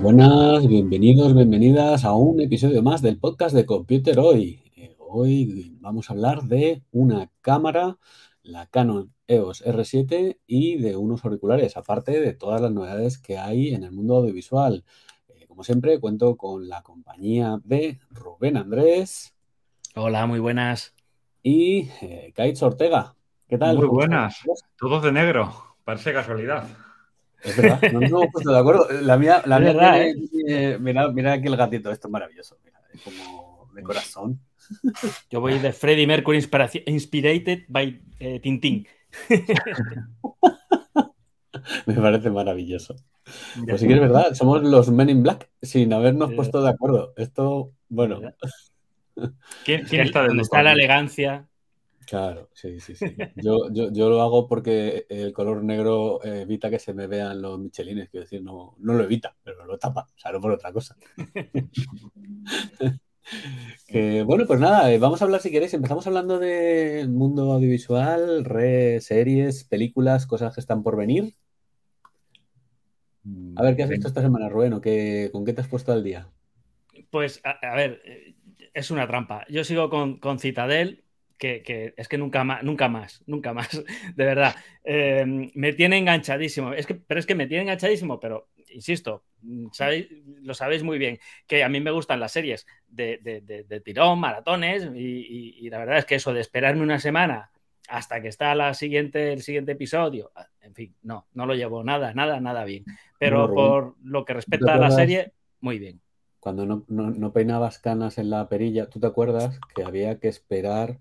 Buenas, bienvenidos, bienvenidas a un episodio más del podcast de Computer Hoy. Eh, hoy vamos a hablar de una cámara, la Canon EOS R7 y de unos auriculares, aparte de todas las novedades que hay en el mundo audiovisual. Eh, como siempre, cuento con la compañía de Rubén Andrés. Hola, muy buenas. Y eh, Ortega. ¿Qué tal? Muy buenas. Todos de negro. Parece casualidad verdad, no nos hemos puesto de acuerdo. La mía, la verdad, ¿eh? mira, aquí el gatito, esto es maravilloso. es como de corazón. Yo voy de Freddie Mercury Inspirated by Tintin eh, Tintín. Me parece maravilloso. Pues sí que es verdad, somos los Men in Black sin habernos eh. puesto de acuerdo. Esto, bueno. quién está, ¿Dónde está la elegancia? Claro, sí, sí, sí. Yo, lo hago porque el color negro evita que se me vean los michelines, quiero decir, no, no lo evita, pero lo tapa, o sea, no por otra cosa. bueno, pues nada, eh, vamos a hablar si queréis, empezamos hablando del mundo audiovisual, re, series, películas, cosas que están por venir. Mm, a ver, ¿qué has visto esta semana, Rubén? ¿Con qué te has puesto al día? Pues, a, ver, eh, es una trampa. Yo sigo con, con Citadel, que, es que nunca más, nunca más, nunca más, de verdad. Em, me tiene enganchadísimo, es que, pero es que me tiene enganchadísimo, pero insisto, mm, lo sabéis muy bien, que a mí me gustan las series de, tirón, maratones, y, la verdad es que eso de esperarme una semana hasta que está la siguiente, el siguiente episodio, ah, en fin, no, no lo llevo nada, nada, nada bien. Pero por lo que respecta a la serie, muy bien. Cuando no peinabas canas en la perilla, ¿tú te acuerdas que había que esperar?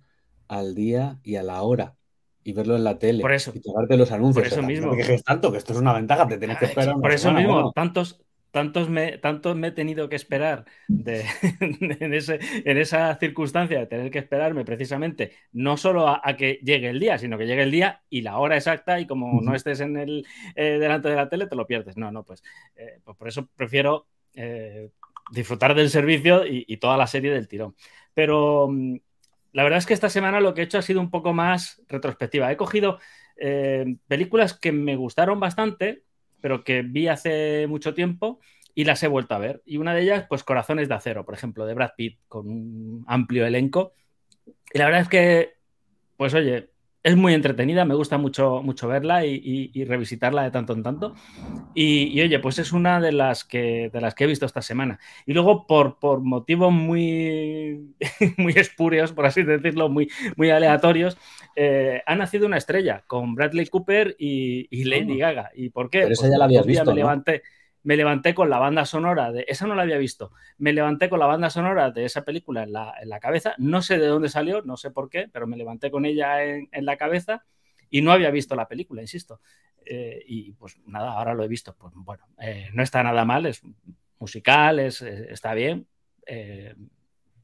al día y a la hora y verlo en la tele por eso, y tomarte los anuncios. Por eso mismo. que es tanto, que esto es una ventaja, te tienes que esperar. Por eso mismo, tantos, tantos me, tantos me he tenido que esperar de, en, ese, en, esa circunstancia de tener que esperarme precisamente, no solo a, que llegue el día, sino que llegue el día y la hora exacta y como no estés en el, eh, delante de la tele te lo pierdes. No, no, pues, eh, pues por eso prefiero eh, disfrutar del servicio y, toda la serie del tirón. Pero mm, la verdad es que esta semana lo que he hecho ha sido un poco más retrospectiva. He cogido eh, películas que me gustaron bastante, pero que vi hace mucho tiempo y las he vuelto a ver. Y una de ellas, pues Corazones de Acero, por ejemplo, de Brad Pitt, con un amplio elenco. Y la verdad es que, pues oye, es muy entretenida, me gusta mucho, mucho verla y, revisitarla de tanto en tanto. Y, oye, pues es una de las, que, de las que he visto esta semana. Y luego, por, por motivos muy, muy espurios, por así decirlo, muy, muy aleatorios, eh, ha nacido una estrella con Bradley Cooper y, Lady ah. Gaga. ¿Y por qué? Pero esa pues ya la habías visto me levanté con la banda sonora de. Esa no la había visto. Me levanté con la banda sonora de esa película en la, cabeza. No sé de dónde salió, no sé por qué, pero me levanté con ella en, la cabeza y no había visto la película, insisto. Eh, y pues nada, ahora lo he visto. Pues bueno, eh, no está nada mal, es musical, es, está bien. Eh,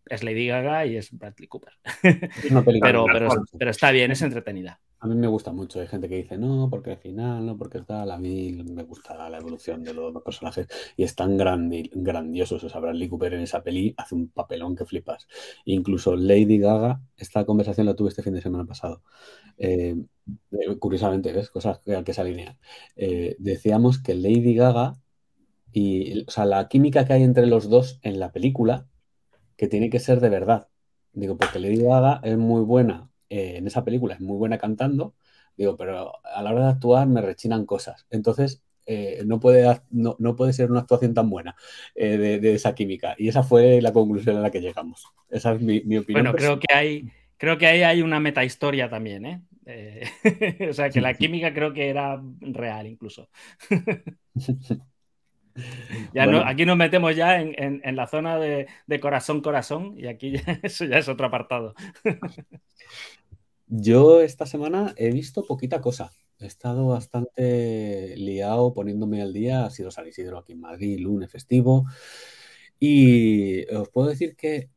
es Lady Gaga y es Bradley Cooper. pero está bien, es entretenida. A mí me gusta mucho. Hay gente que dice no, porque al final, no, porque tal. A mí me gusta la evolución de los dos personajes y es tan grandiosos. O sea, Bradley Cooper en esa peli hace un papelón que flipas. Incluso Lady Gaga, esta conversación la tuve este fin de semana pasado. Eh, eh, curiosamente, ¿ves? Cosas que, se alinean. Eh, decíamos que Lady Gaga y, o sea, la química que hay entre los dos en la película, que tiene que ser de verdad. Digo, porque Lady Gaga es muy buena eh, en esa película es muy buena cantando, digo, pero a la hora de actuar me rechinan cosas. Entonces, eh, no, puede, no, puede ser una actuación tan buena eh, de, esa química. Y esa fue la conclusión a la que llegamos. Esa es mi, opinión. Bueno, creo que, hay, creo que ahí hay una metahistoria también, ¿eh? o sea, que la química creo que era real incluso. Ya aquí nos metemos ya en, la zona de, corazón, corazón, y aquí eso ya es otro apartado. Yo esta semana he visto poquita cosa. He estado bastante liado poniéndome al día. Ha sido San Isidro aquí en Madrid, lunes festivo. Y os puedo decir que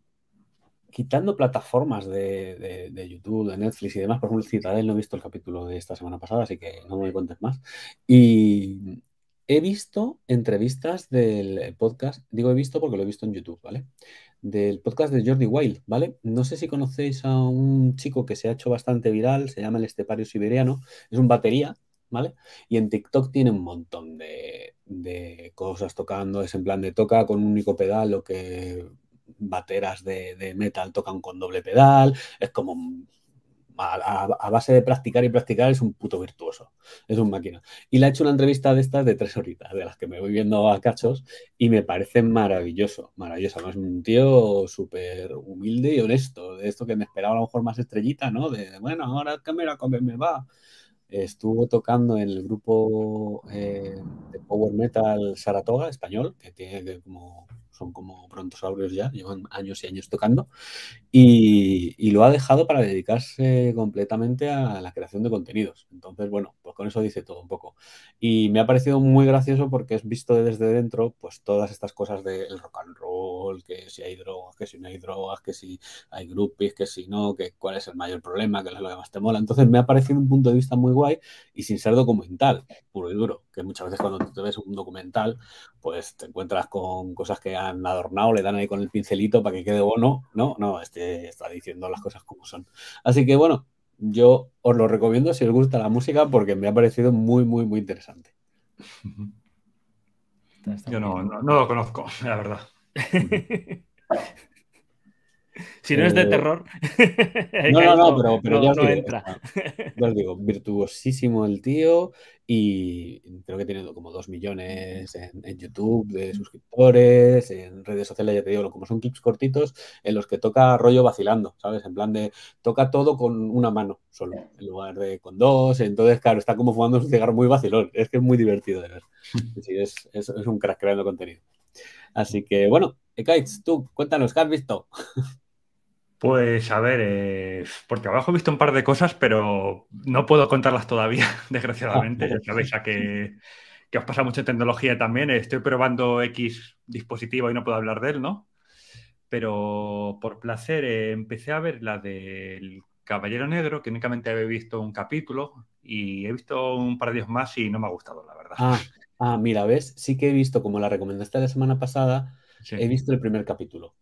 quitando plataformas de, YouTube, de Netflix y demás, por ejemplo, Citadel no he visto el capítulo de esta semana pasada, así que no me cuentes más. Y He visto entrevistas del podcast, digo he visto porque lo he visto en YouTube, ¿vale? Del podcast de Jordi Wild, ¿vale? No sé si conocéis a un chico que se ha hecho bastante viral, se llama el estepario siberiano, es un batería, ¿vale? Y en TikTok tiene un montón de, cosas tocando, es en plan de toca con un único pedal lo que bateras de, de metal tocan con doble pedal, es como a, base de practicar y practicar, es un puto virtuoso, es un máquina. Y le ha hecho una entrevista de estas de tres horitas, de las que me voy viendo a cachos, y me parece maravilloso, maravilloso. Es un tío súper humilde y honesto, de esto que me esperaba a lo mejor más estrellita, ¿no? De, bueno, ahora cámara, comer me va. Estuvo tocando en el grupo eh, de Power Metal Saratoga, español, que tiene como son como prontosaurios ya, llevan años y años tocando, y, lo ha dejado para dedicarse completamente a la creación de contenidos. Entonces, bueno, pues con eso dice todo un poco. Y me ha parecido muy gracioso porque es visto desde dentro, pues todas estas cosas del rock and roll, que si hay drogas, que si no hay drogas, que si hay groupies, que si no, que cuál es el mayor problema, que es lo que más te mola. Entonces, me ha parecido un punto de vista muy guay y sin ser documental, puro y duro muchas veces cuando te ves un documental, pues te encuentras con cosas que han adornado, le dan ahí con el pincelito para que quede bueno, no, no, este está diciendo las cosas como son. Así que bueno, yo os lo recomiendo si os gusta la música porque me ha parecido muy, muy, muy interesante. Yo no, no lo conozco, la verdad. Si no es de eh, terror. No, no, no, pero, ya no entra. os digo, virtuosísimo el tío y creo que tiene como dos millones en, YouTube de suscriptores, en redes sociales, ya te digo, como son clips cortitos en los que toca rollo vacilando, ¿sabes? En plan de toca todo con una mano solo, en lugar de con dos. Entonces, claro, está como fumando un cigarro muy vacilón. Es que es muy divertido de ver. es, es un crack creando contenido. Así que bueno, Ekaitz, tú cuéntanos, ¿qué has visto? Pues a ver, eh, porque abajo he visto un par de cosas, pero no puedo contarlas todavía, desgraciadamente. Ya sabéis a que, que, os pasa mucho en tecnología también. Estoy probando X dispositivo y no puedo hablar de él, ¿no? Pero por placer eh, empecé a ver la del Caballero Negro, que únicamente había visto un capítulo y he visto un par de días más y no me ha gustado, la verdad. Ah, ah mira, ves, sí que he visto, como la recomendaste la semana pasada, he visto el primer capítulo.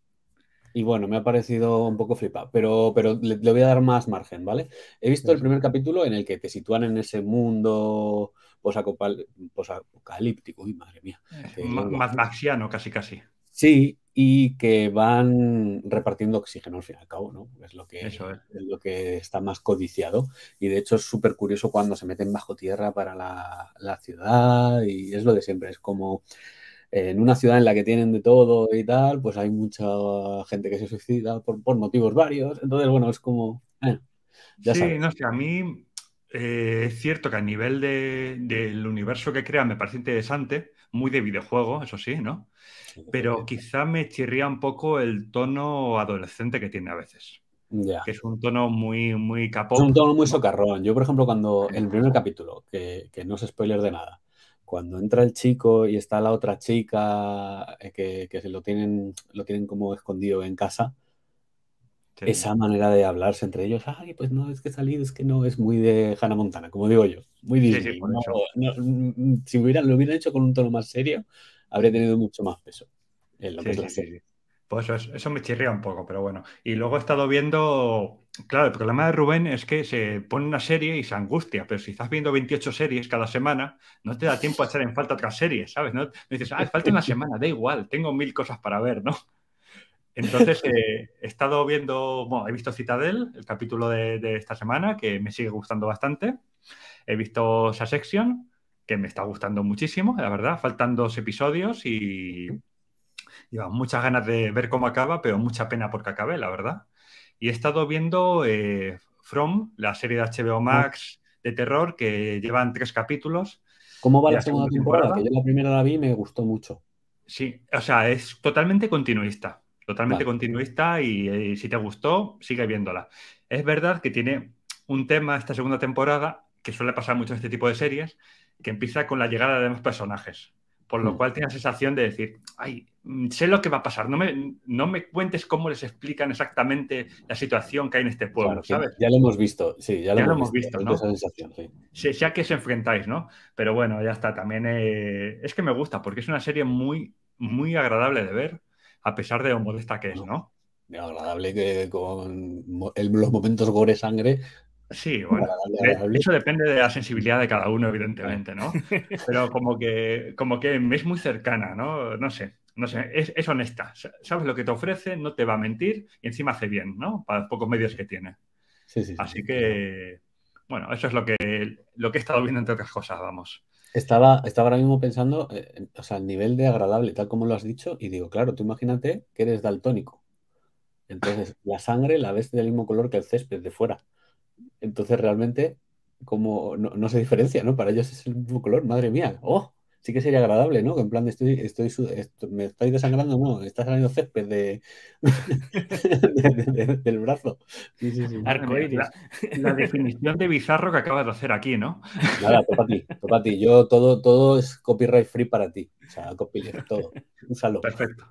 Y bueno, me ha parecido un poco flipa, pero, pero le, voy a dar más margen, ¿vale? He visto el primer capítulo en el que te sitúan en ese mundo posapocalíptico, uy, madre mía. más Maxiano, casi, casi. Sí, y que van repartiendo oxígeno al fin y al cabo, ¿no? Es lo que, lo que está más codiciado. Y de hecho es súper curioso cuando se meten bajo tierra para la, la, ciudad y es lo de siempre, es como en una ciudad en la que tienen de todo y tal, pues hay mucha gente que se suicida por, motivos varios. Entonces, bueno, es como... Eh, sí, no sé, a mí eh, es cierto que a nivel del universo que crea me parece interesante, muy de videojuego, eso sí, ¿no? Pero quizá me chirría un poco el tono adolescente que tiene a veces. ya Que es un tono muy, muy capón. Es un tono muy socarrón. Yo, por ejemplo, cuando en el primer capítulo, que, que no es spoiler de nada, cuando entra el chico y está la otra chica eh, que, se lo tienen, lo tienen como escondido en casa, esa manera de hablarse entre ellos, ay, pues no, es que salido es que no, es muy de Hannah Montana, como digo yo, muy difícil. Mm, si lo hubieran hecho con un tono más serio, habría tenido mucho más peso en lo que Pues eso, eso me chirría un poco, pero bueno. Y luego he estado viendo Claro, el problema de Rubén es que se pone una serie y se angustia, pero si estás viendo 28 series cada semana, no te da tiempo a echar en falta otras series, ¿sabes? No, dices, ah, falta una semana, da igual, tengo mil cosas para ver, ¿no? Entonces, eh, he estado viendo, bueno, he visto Citadel, el capítulo de, esta semana, que me sigue gustando bastante. He visto sección que me está gustando muchísimo, la verdad. Faltan dos episodios y, y muchas ganas de ver cómo acaba, pero mucha pena porque acabé, la verdad. Y he estado viendo eh, From, la serie de HBO Max de terror que llevan tres capítulos. ¿Cómo va la, segunda temporada? Que yo la primera la vi y me gustó mucho. Sí, o sea, es totalmente continuista. Totalmente continuista y, eh, si te gustó, sigue viéndola. Es verdad que tiene un tema esta segunda temporada que suele pasar mucho en este tipo de series, que empieza con la llegada de más personajes. Por lo mm. cual tiene la sensación de decir, ay, sé lo que va a pasar, no me, no me cuentes cómo les explican exactamente la situación que hay en este pueblo, ¿sabes? Ya lo hemos visto, sí, ya lo, hemos, visto, Ya Esa sensación, sí. que se enfrentáis, ¿no? Pero bueno, ya está, también eh, es que me gusta porque es una serie muy, muy agradable de ver, a pesar de lo modesta que es, ¿no? agradable que con los momentos gore sangre Sí, bueno, eso depende de la sensibilidad de cada uno, evidentemente, ¿no? Pero como que, como que es muy cercana, ¿no? No sé, no sé, es, honesta. Sabes lo que te ofrece, no te va a mentir y encima hace bien, ¿no? Para los pocos medios que tiene. Sí, sí, Así que, bueno, eso es lo que, lo que he estado viendo entre otras cosas, vamos. Estaba, estaba ahora mismo pensando, eh, o sea, el nivel de agradable, tal como lo has dicho, y digo, claro, tú imagínate que eres daltónico. Entonces, la sangre la ves del mismo color que el césped de fuera. Entonces realmente como no, se diferencia, ¿no? Para ellos es el color, madre mía, oh, sí que sería agradable, ¿no? Que en plan estoy, estoy, me estoy desangrando, no, está saliendo césped de, del brazo. Sí, sí, sí. La, la, definición de bizarro que acabas de hacer aquí, ¿no? Nada, topa ti, ti. Yo todo, todo es copyright free para ti. O sea, copyright, todo. Úsalo. Perfecto.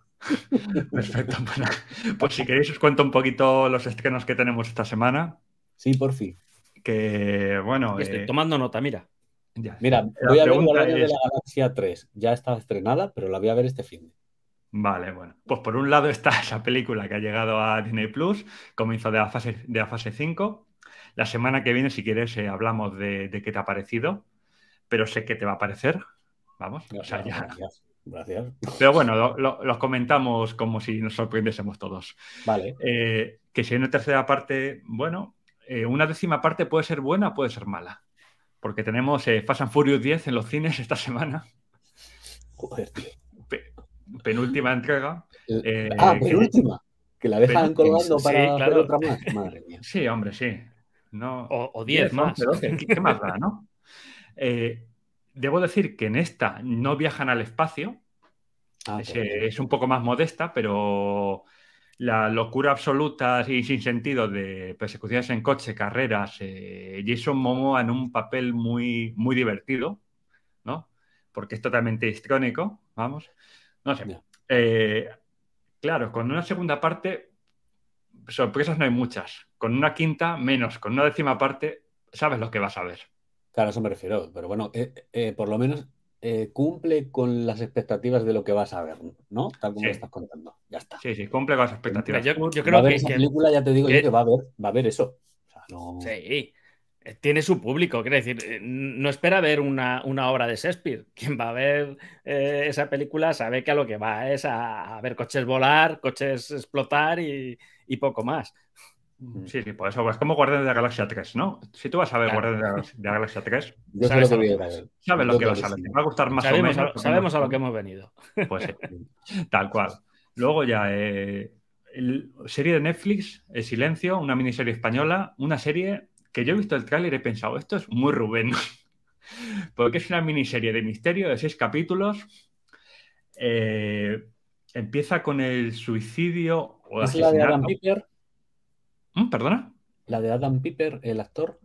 Perfecto. Bueno, pues si queréis os cuento un poquito los estrenos que tenemos esta semana. Sí, por fin. Que bueno. Estoy eh, tomando nota, mira. Mira, eh, voy a ver la Galaxia 3. Ya está estrenada, pero la voy a ver este fin. Vale, bueno. Pues por un lado está esa película que ha llegado a Disney Plus, comienzo de la fase, de la fase 5. La semana que viene, si quieres, eh, hablamos de, qué te ha parecido, pero sé que te va a parecer. Vamos, gracias, Pero bueno, los comentamos como si nos sorprendiésemos todos. Vale. que si hay una tercera parte, bueno, eh, una décima parte puede ser buena o puede ser mala. Porque tenemos eh, Fast and Furious 10 en los cines esta semana. Joder, tío. penúltima entrega. Eh, ah, penúltima. Que, la dejan colgando para sí, otra más. Madre mía. Sí, hombre, sí. No, o 10 más. ¿qué, más da, no? debo decir que en esta no viajan al espacio. Ah, es un poco más modesta, pero la locura absoluta y sin sentido de persecuciones en coche, carreras, eh, Jason Momoa en un papel muy, muy divertido, ¿no? Porque es totalmente histrónico, vamos. No sé. Eh, claro, con una segunda parte, sorpresas no hay muchas. Con una quinta, menos. Con una décima parte, sabes lo que vas a ver. Claro, eso me refiero. Pero bueno, eh, por lo menos eh, cumple con las expectativas de lo que vas a ver, ¿no? Tal como estás contando. Ya está. Sí, sí, cumple con las expectativas. Yo, creo que película, ya te digo eh, va a haber eso. Sí, eh, tiene su público, quiere decir, no espera ver una, obra de Shakespeare. Quien va a ver esa película sabe que a lo que va es a, ver coches volar, coches explotar y poco más. Mm. Sí, sí, por eso. Es como Guardián de la Galaxia 3, ¿no? Si tú vas a ver claro. de la Galaxia 3, sabes, lo que vas a Te va a gustar más sabemos, a lo que hemos venido. Pues sí, tal cual. Luego ya, eh, serie de Netflix, El Silencio, una miniserie española, una serie que yo he visto el tráiler y he pensado, esto es muy Rubén, porque es una miniserie de misterio de seis capítulos. Eh, empieza con el suicidio o ¿Es Mm, ¿Perdona? La de Adam Piper, el actor.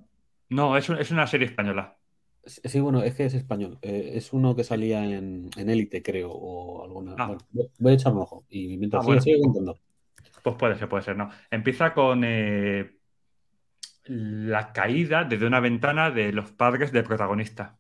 No, es, una serie española. Sí, bueno, es que es español. Eh, es uno que salía en Élite, creo, o alguna. Ah. voy a echar un ojo ah, sigue contando. Pues puede ser, puede ser, ¿no? Empieza con eh, la caída desde una ventana de los padres del protagonista.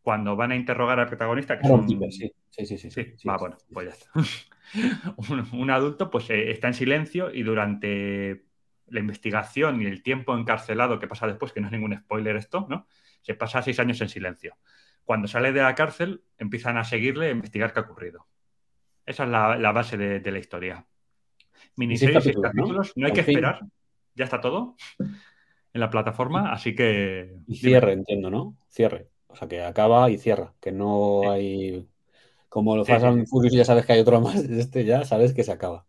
Cuando van a interrogar al protagonista, que sí. Sí, sí, sí. ah, bueno, pues ya está. un, adulto pues eh, está en silencio y durante la investigación y el tiempo encarcelado que pasa después, que no es ningún spoiler esto, ¿no? Se pasa seis años en silencio. Cuando sale de la cárcel, empiezan a seguirle e investigar qué ha ocurrido. Esa es la, base de, la historia. Miniseries y capítulos, ¿no? hay que esperar. Ya está todo en la plataforma, así que. cierre, entiendo, ¿no? Cierre. O sea, que acaba y cierra, que no hay. Como lo pasan ya sabes que hay otro más este, ya sabes que se acaba.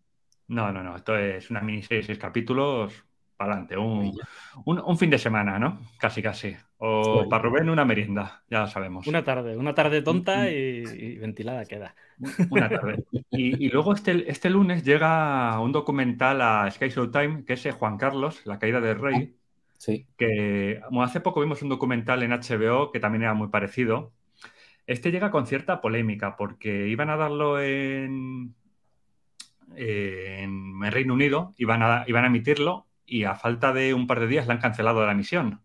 No, no, no. Esto es una miniserie de seis capítulos para adelante. Un, fin de semana, ¿no? Casi, casi. O para Rubén una merienda, ya lo sabemos. Una tarde, una tarde tonta y, ventilada queda. Una tarde. Y, luego este, este lunes llega un documental a Sky Time, que es eh, Juan Carlos, La caída del rey. Ah, sí. Que hace poco vimos un documental en HBO que también era muy parecido. Este llega con cierta polémica porque iban a darlo en, eh, en Reino Unido, iban a, a emitirlo y a falta de un par de días la han cancelado la misión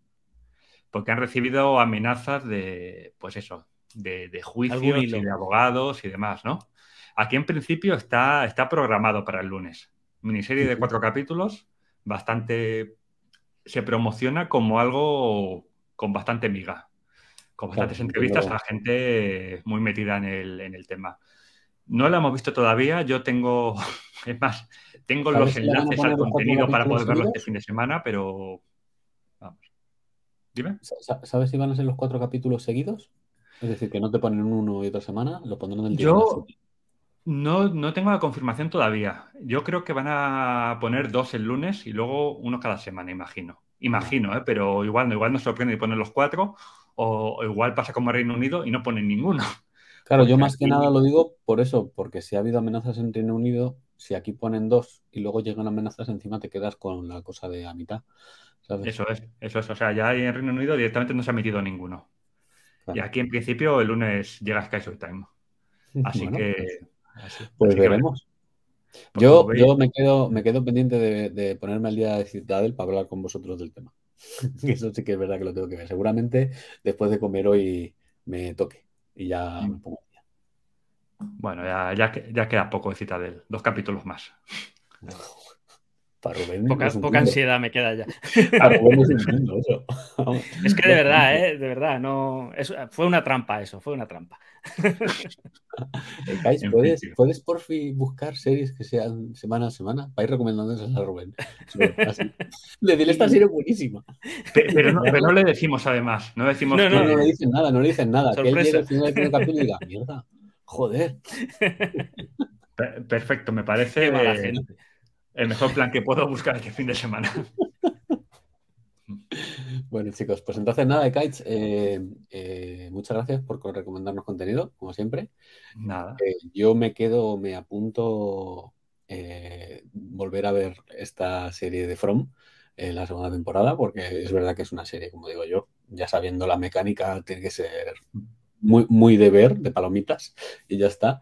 Porque han recibido amenazas de, pues eso, de, de juicios y de abogados y demás, ¿no? Aquí en principio está, está programado para el lunes. Miniserie de cuatro capítulos, bastante. Se promociona como algo con bastante miga, con bastantes entrevistas a gente muy metida en el tema. No la hemos visto todavía. Yo tengo, es más, tengo los enlaces al contenido para poder verlo este fin de semana, pero vamos. Dime. ¿Sabes si van a ser los cuatro capítulos seguidos? Es decir, que no te ponen uno y otra semana, lo pondrán en el día. Yo no, no tengo la confirmación todavía. Yo creo que van a poner dos el lunes y luego uno cada semana, imagino. Imagino, ¿eh? pero igual, no igual nos sorprende y ponen los cuatro, o, o igual pasa como Reino Unido y no ponen ninguno. Claro, yo más que nada lo digo por eso, porque si ha habido amenazas en Reino Unido, si aquí ponen dos y luego llegan amenazas, encima te quedas con la cosa de a mitad. Eso es, eso es. O sea, ya en Reino Unido directamente no se ha emitido ninguno. Y aquí en principio el lunes llega Sky Time. Pues, pues así que. pues veremos. Yo, me quedo, me quedo pendiente de, ponerme al día de Citadel para hablar con vosotros del tema. eso sí que es verdad que lo tengo que ver. Seguramente después de comer hoy me toque y ya mm. Bueno, ya, ya, ya queda poco de cita de él dos capítulos más. Poca, ansiedad me queda ya. es Es que de verdad, ¿eh? De verdad, no. fue una trampa eso, fue una trampa. Eh, ¿puedes, por fin buscar series que sean semana a semana? Vais recomendándoles a Rubén. Le dile esta serie buenísima. Pero, no, le decimos además. No, decimos no, no, no, le dicen nada, no le dicen nada. mierda, joder. Perfecto, me parece el mejor plan que puedo buscar este fin de semana. Bueno, chicos, pues entonces nada de kites. Eh, eh, muchas gracias por recomendarnos contenido, como siempre. Nada. Eh, yo me quedo, me apunto volver a ver esta serie de From, en la segunda temporada, porque es verdad que es una serie, como digo yo, ya sabiendo la mecánica, tiene que ser muy, muy de ver, de palomitas, y ya está.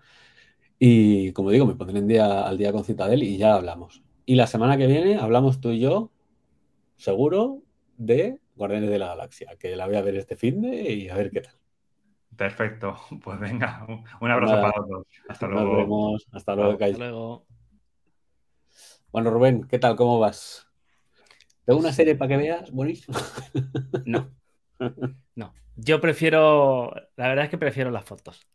Y como digo, me pondré en día, al día con Citadel y ya hablamos. Y la semana que viene hablamos tú y yo, seguro, de Guardianes de la Galaxia, que la voy a ver este fin de y a ver qué tal. Perfecto, pues venga, un pues abrazo para todos. Hasta luego. Hasta luego, Hasta luego. Bueno, Rubén, ¿qué tal? ¿Cómo vas? ¿Tengo una serie para que veas? Buenísimo. No. No. Yo prefiero. La verdad es que prefiero las fotos.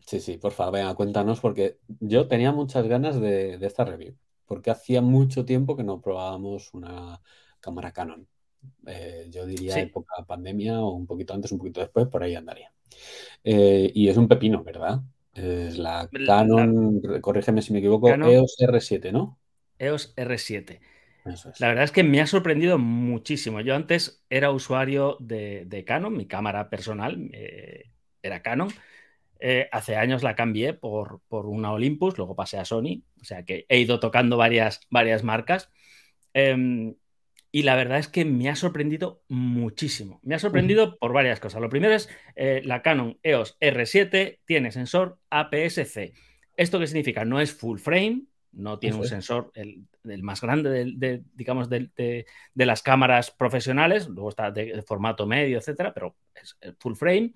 Sí, sí, por favor, venga, cuéntanos, porque yo tenía muchas ganas de, de esta review porque hacía mucho tiempo que no probábamos una cámara Canon. Eh, yo diría época pandemia o un poquito antes, un poquito después, por ahí andaría. Eh, y es un pepino, ¿verdad? Es la Canon, corrígeme si me equivoco, EOS R7, ¿no? EOS R7. La verdad es que me ha sorprendido muchísimo. Yo antes era usuario de, Canon, mi cámara personal eh, era Canon. Eh, hace años la cambié por, una Olympus, luego pasé a Sony, o sea que he ido tocando varias, varias marcas. Em, y la verdad es que me ha sorprendido muchísimo. Me ha sorprendido por varias cosas. Lo primero es eh, la Canon EOS R7 tiene sensor APS-C. ¿Esto qué significa? No es full frame, no tiene un sensor el, más grande de, digamos, de, las cámaras profesionales, luego está de, formato medio, etcétera, pero es eh, full frame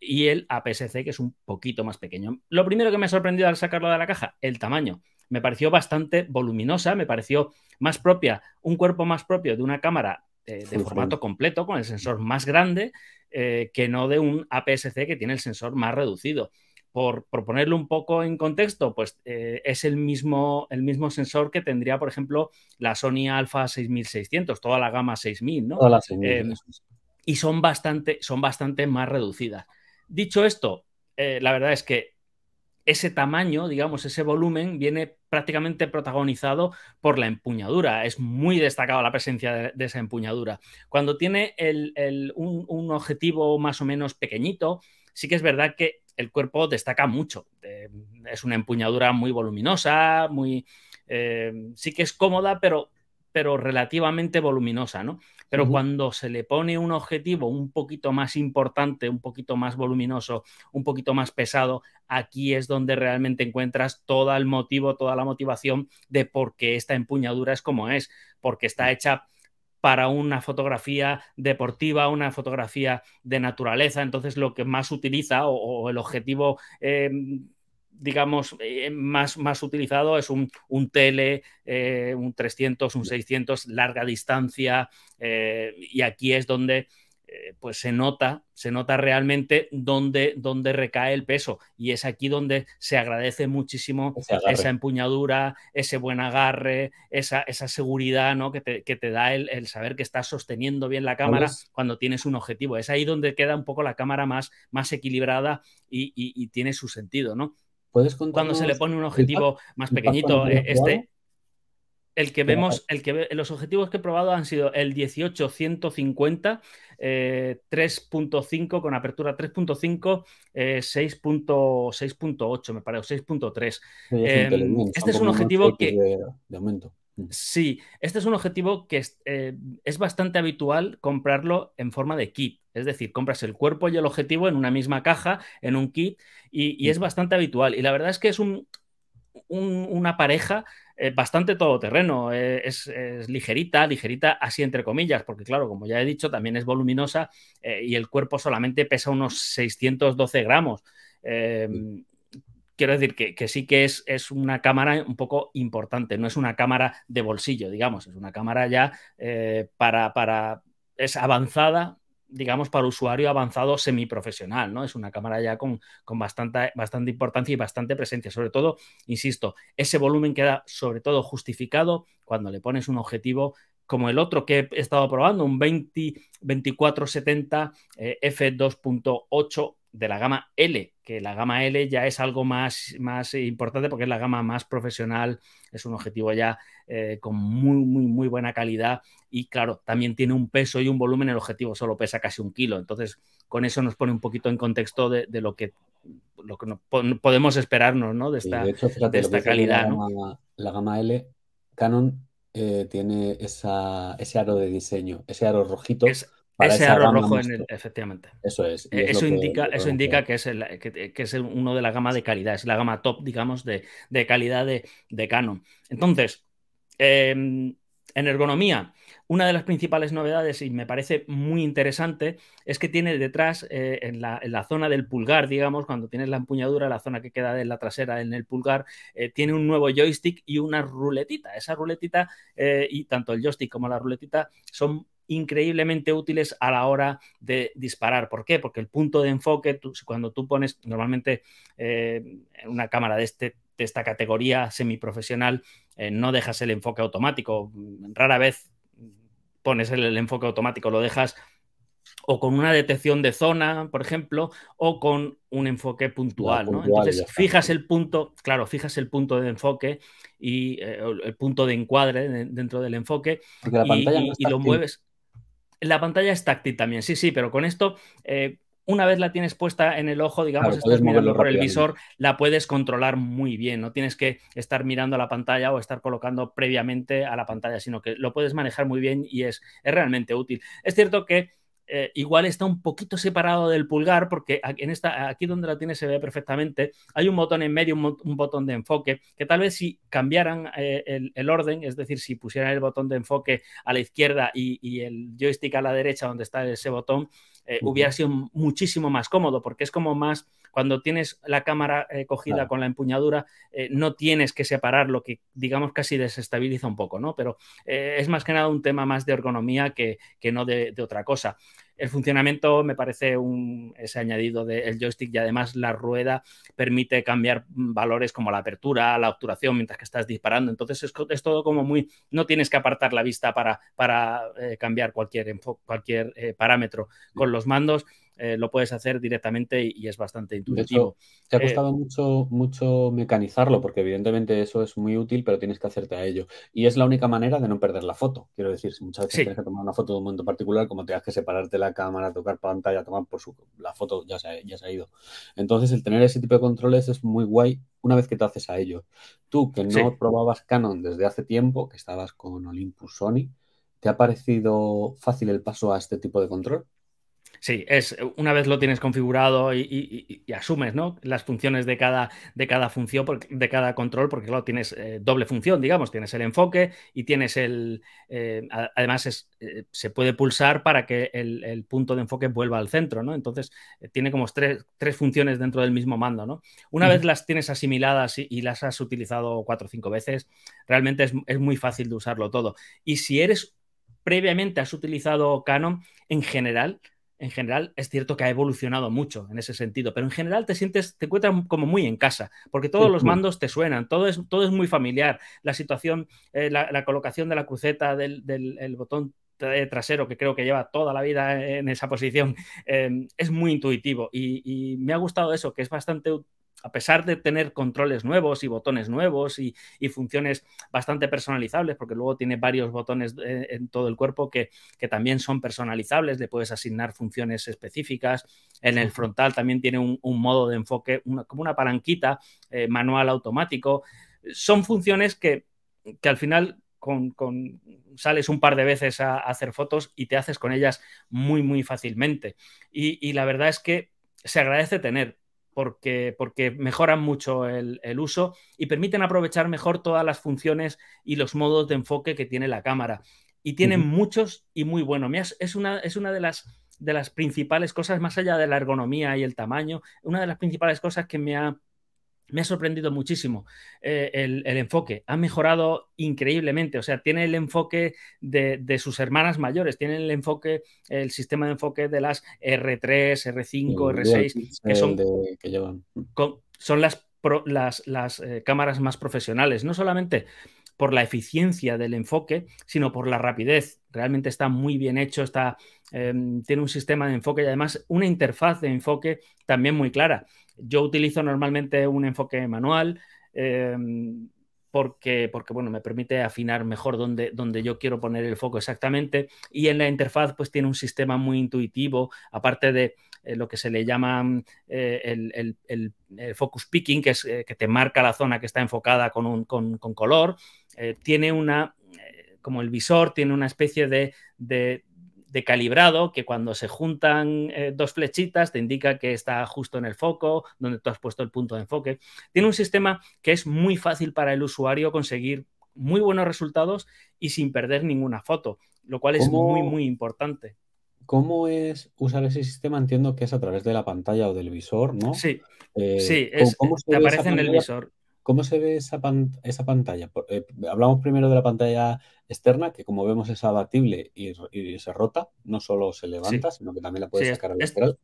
y el APS-C, que es un poquito más pequeño. Lo primero que me ha sorprendido al sacarlo de la caja, el tamaño. Me pareció bastante voluminosa, me pareció más propia, un cuerpo más propio de una cámara eh, de formato completo, con el sensor más grande, eh, que no de un APS-C que tiene el sensor más reducido. Por, por ponerlo un poco en contexto, pues eh, es el mismo, el mismo sensor que tendría, por ejemplo, la Sony Alpha 6600, toda la gama 6000, ¿no? la 6000 y son bastante, son bastante más reducidas. Dicho esto, eh, la verdad es que ese tamaño, digamos, ese volumen viene prácticamente protagonizado por la empuñadura. Es muy destacada la presencia de, esa empuñadura. Cuando tiene un, objetivo más o menos pequeñito, sí que es verdad que el cuerpo destaca mucho. Eh, es una empuñadura muy voluminosa, muy... Eh, sí que es cómoda, pero, pero relativamente voluminosa, ¿no? Pero cuando se le pone un objetivo un poquito más importante, un poquito más voluminoso, un poquito más pesado, aquí es donde realmente encuentras todo el motivo, toda la motivación de por qué esta empuñadura es como es, porque está hecha para una fotografía deportiva, una fotografía de naturaleza. Entonces, lo que más utiliza o, el objetivo eh, digamos, eh, más, más utilizado es un, tele, eh, un 300, un 600, larga distancia, eh, y aquí es donde pues se nota, se nota realmente dónde, recae el peso. Y es aquí donde se agradece muchísimo esa empuñadura, ese buen agarre, esa, esa seguridad que, te, que, te, da el, saber que estás sosteniendo bien la cámara cuando tienes un objetivo. Es ahí donde queda un poco la cámara más, más equilibrada y tiene su sentido, ¿no? Cuando se le pone un objetivo más pequeñito, eh, este. El que vemos, el que los objetivos que he probado han sido el 18-150, 3.5 eh, con apertura 3.5, 6.8 eh, me parece, 6.3. Em, este es un objetivo que... de aumento. Sí, este es un objetivo que eh, es, bastante habitual comprarlo en forma de kit. Es decir, compras el cuerpo y el objetivo en una misma caja, en un kit, y, es bastante habitual. Y la verdad es que es una pareja eh, bastante todoterreno. Eh, es, ligerita, ligerita así entre comillas, porque claro, como ya he dicho, también es voluminosa y el cuerpo solamente pesa unos 612 gramos. Em, Quiero decir que, sí que es, es, una cámara un poco importante, no es una cámara de bolsillo, digamos, es una cámara ya eh, para, para, es avanzada, digamos, para usuario avanzado semiprofesional, ¿no? Es una cámara ya con, bastante, bastante importancia y bastante presencia. Sobre todo, insisto, ese volumen queda sobre todo justificado cuando le pones un objetivo como el otro que he estado probando, un 20, 2470 eh, f2.8 de la gama L, que la gama L ya es algo más, más importante porque es la gama más profesional, es un objetivo ya eh, con muy, muy, muy buena calidad y claro, también tiene un peso y un volumen, el objetivo solo pesa casi un kilo, entonces con eso nos pone un poquito en contexto de, lo que, lo podemos esperarnos ¿no? de esta, calidad. La, gama, L, Canon eh, tiene esa, ese aro de diseño, ese aro rojito ese aro rojo, en efectivamente. Eso es. Eh, eso, indica, eso indica que es, uno de la gama de calidad, es la gama top, digamos, de, calidad de, Canon. Entonces, em, en ergonomía, una de las principales novedades, y me parece muy interesante, es que tiene detrás, eh, en, la, zona del pulgar, digamos, cuando tienes la empuñadura, la zona que queda de la trasera en el pulgar, eh, tiene un nuevo joystick y una ruletita. Esa ruletita, y tanto el joystick como la ruletita, son increíblemente útiles a la hora de disparar. ¿Por qué? Porque el punto de enfoque, cuando tú pones normalmente eh, una cámara este, de, esta categoría semiprofesional, eh, no dejas el enfoque automático. Rara vez pones el, enfoque automático, lo dejas o con una detección de zona, por ejemplo, o con un enfoque puntual, Entonces fijas el punto, claro, fijas el punto de enfoque y eh, el punto de encuadre dentro del enfoque y, lo mueves. La pantalla es táctil también, sí, sí, pero con esto, eh, una vez la tienes puesta en el ojo, digamos, estás mirando por el visor, la puedes controlar muy bien. No tienes que estar mirando a la pantalla o estar colocando previamente a la pantalla, sino que lo puedes manejar muy bien y es realmente útil. Es cierto que eh, igual está un poquito separado del pulgar, porque en esta, aquí donde la tiene se ve perfectamente. Hay un botón en medio, un, botón de enfoque, que tal vez si cambiaran eh, el, orden, es decir, si pusieran el botón de enfoque a la izquierda y el joystick a la derecha, donde está ese botón, eh, hubiera sido muchísimo más cómodo, porque es como más, cuando tienes la cámara eh, cogida con la empuñadura, eh, no tienes que separar lo que, digamos, casi desestabiliza un poco, ¿no? Pero es más que nada un tema más de ergonomía que, que no de, otra cosa. El funcionamiento me parece un, ese añadido del joystick y además la rueda permite cambiar valores como la apertura, la obturación mientras que estás disparando. Entonces es, todo como muy, no tienes que apartar la vista para, para eh, cambiar cualquier, cualquier eh, parámetro con los mandos. Eh, lo puedes hacer directamente y, es bastante intuitivo. te ha eh, costado mucho, mucho mecanizarlo, porque evidentemente eso es muy útil, pero tienes que hacerte a ello. Y es la única manera de no perder la foto. Quiero decir, si muchas veces tienes que tomar una foto de un momento particular, como tengas que separarte la cámara, tocar pantalla, tomar por su. La foto ya se ha, ya se ha ido. Entonces, el tener ese tipo de controles es muy guay una vez que te haces a ello. Tú, que no probabas Canon desde hace tiempo, que estabas con Olympus Sony, ¿te ha parecido fácil el paso a este tipo de control? Sí, es eh, una vez lo tienes configurado y, asumes ¿no? las funciones de cada, de cada función, de cada control, porque claro, tienes eh, doble función, digamos, tienes el enfoque y tienes el... Eh, además, se puede pulsar para que el, punto de enfoque vuelva al centro, ¿no? Entonces, tiene como tres, funciones dentro del mismo mando, ¿no? Una vez las tienes asimiladas y, las has utilizado cuatro o cinco veces, realmente es, es muy fácil de usarlo todo. Y si eres previamente has utilizado Canon, en general en general es cierto que ha evolucionado mucho en ese sentido, pero en general te sientes, te encuentras como muy en casa, porque todos los mandos te suenan, todo es, todo es muy familiar, la situación, eh, la, colocación de la cruceta del, botón eh, trasero que creo que lleva toda la vida en esa posición em, es muy intuitivo y, y, me ha gustado eso que es bastante a pesar de tener controles nuevos y botones nuevos y, funciones bastante personalizables, porque luego tiene varios botones eh, en, todo el cuerpo que, también son personalizables, le puedes asignar funciones específicas. En el frontal también tiene un, modo de enfoque, como una palanquita eh, manual automático. Son funciones que, al final con, sales un par de veces a, hacer fotos y te haces con ellas muy, muy fácilmente. y, la verdad es que se agradece tener porque, porque mejoran mucho el, uso y permiten aprovechar mejor todas las funciones y los modos de enfoque que tiene la cámara. Y tienen muchos y muy buenos. Es una, es una de las de las principales cosas, más allá de la ergonomía y el tamaño, una de las principales cosas que me ha me ha sorprendido muchísimo eh, el, enfoque. Ha mejorado increíblemente, o sea, tiene el enfoque de, sus hermanas mayores, tiene el enfoque, el sistema de enfoque de las R3, R5, R6, que son, las, las, eh, cámaras más profesionales, no solamente por la eficiencia del enfoque, sino por la rapidez. Realmente está muy bien hecho, está, em, tiene un sistema de enfoque y además una interfaz de enfoque también muy clara. Yo utilizo normalmente un enfoque manual em, porque, porque, bueno, me permite afinar mejor donde, yo quiero poner el foco exactamente. Y en la interfaz, pues tiene un sistema muy intuitivo, aparte de eh, lo que se le llama mm, eh, el, focus picking, que, es, eh, que te marca la zona que está enfocada con, con, color. tiene una, como el visor, tiene una especie de de calibrado que cuando se juntan eh, dos flechitas te indica que está justo en el foco, donde tú has puesto el punto de enfoque. Tiene un sistema que es muy fácil para el usuario conseguir muy buenos resultados y sin perder ninguna foto, lo cual es muy, muy importante. ¿Cómo es usar ese sistema? Entiendo que es a través de la pantalla o del visor, ¿no? Sí, eh, sí, es, como te aparece en el visor. ¿Cómo se ve esa, pantalla? Eh, hablamos primero de la pantalla externa, que como vemos es abatible y, se rota, no solo se levanta, sino que también la puedes sacar al lateral.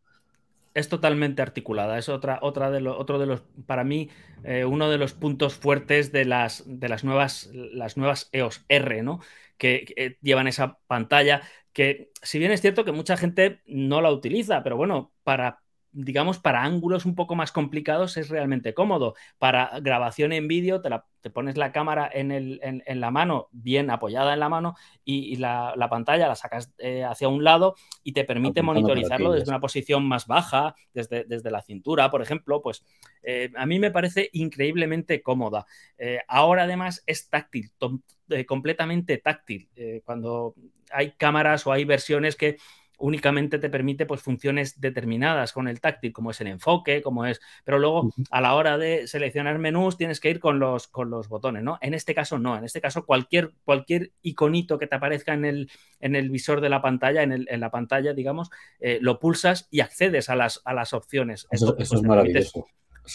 Es totalmente articulada, es otra, otra de otro de los, para mí, eh, uno de los puntos fuertes de las, de las, nuevas, las nuevas EOS R, ¿no? que eh, llevan esa pantalla, que si bien es cierto que mucha gente no la utiliza, pero bueno, para digamos, para ángulos un poco más complicados es realmente cómodo. Para grabación en vídeo, te, pones la cámara en, la mano, bien apoyada en la mano, y, la, pantalla la sacas eh, hacia un lado y te permite monitorizarlo desde una posición más baja, desde, desde la cintura, por ejemplo. Pues eh, a mí me parece increíblemente cómoda. Eh, ahora además es táctil, completamente táctil. cuando hay cámaras o hay versiones que únicamente te permite pues, funciones determinadas con el táctil, como es el enfoque, como es. Pero luego, a la hora de seleccionar menús, tienes que ir con los, con los botones, ¿no? En este caso, no. En este caso, cualquier, cualquier iconito que te aparezca en el, en el visor de la pantalla, en, el, en la pantalla, digamos, eh, lo pulsas y accedes a las, a las opciones. Eso, pues, es maravilloso.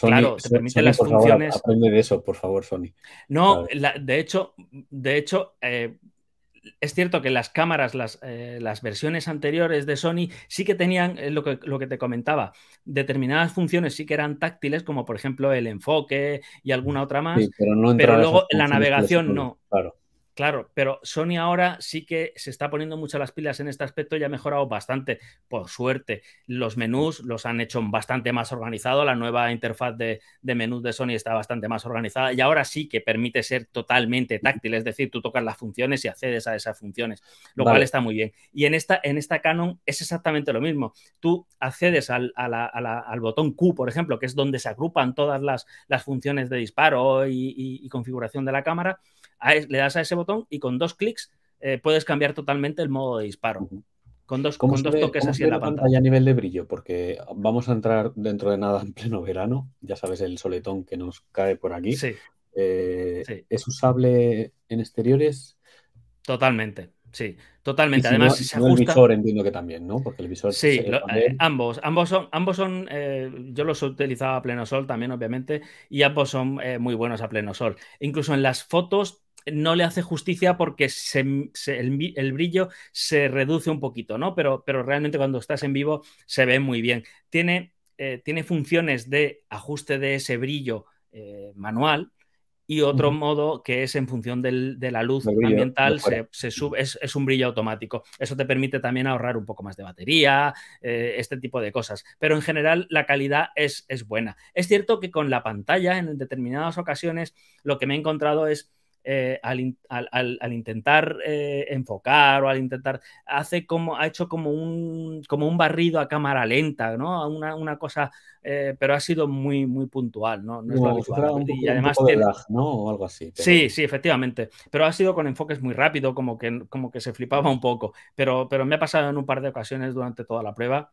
claro, te permite las funciones. aprende de eso, por favor, Sony. No, de hecho, de hecho, eh, es cierto que las cámaras, eh, las, versiones anteriores de Sony sí que tenían, eh, lo, que, lo, que, te comentaba, determinadas funciones sí que eran táctiles, como por ejemplo el enfoque y alguna otra más, pero, luego la navegación no. Claro, pero Sony ahora sí que se está poniendo mucho las pilas en este aspecto y ha mejorado bastante, por suerte. Los menús los han hecho bastante más organizados, la nueva interfaz de, menús de Sony está bastante más organizada y ahora sí que permite ser totalmente táctil, es decir, tú tocas las funciones y accedes a esas funciones, lo cual está muy bien. Y en esta, en esta Canon es exactamente lo mismo. Tú accedes al, botón Q, por ejemplo, que es donde se agrupan todas las, funciones de disparo y configuración de la cámara le das a ese botón y con dos clics eh, puedes cambiar totalmente el modo de disparo. Con dos, toques así en la pantalla. pantalla. a nivel de brillo, porque vamos a entrar dentro de nada en pleno verano. Ya sabes el soletón que nos cae por aquí. Eh, ¿Es usable en exteriores? Totalmente. Sí, totalmente. Además, se ajusta... el visor entiendo que también, ¿no? Porque el visor. Sí, eh, ambos. Ambos son. Ambos son yo los he utilizado a pleno sol también, obviamente, y ambos son muy buenos a pleno sol. Incluso en las fotos no le hace justicia porque el, brillo se reduce un poquito, ¿no? Pero, pero realmente cuando estás en vivo se ve muy bien. Tiene, eh, tiene funciones de ajuste de ese brillo eh, manual, y otro modo que es en función de la luz ambiental, se, sube, es, un brillo automático. Eso te permite también ahorrar un poco más de batería, eh, este tipo de cosas. Pero en general la calidad es, es buena. Es cierto que con la pantalla en determinadas ocasiones lo que me he encontrado es eh, al, intentar eh, enfocar o al intentar, hace como, ha hecho como un, como un barrido a cámara lenta, ¿no? Una, cosa, eh, pero ha sido muy, muy puntual, ¿no? no es lo y además algo así. Sí, sí, efectivamente, pero ha sido con enfoques muy rápido, como que, como que se flipaba un poco, pero me ha pasado en un par de ocasiones durante toda la prueba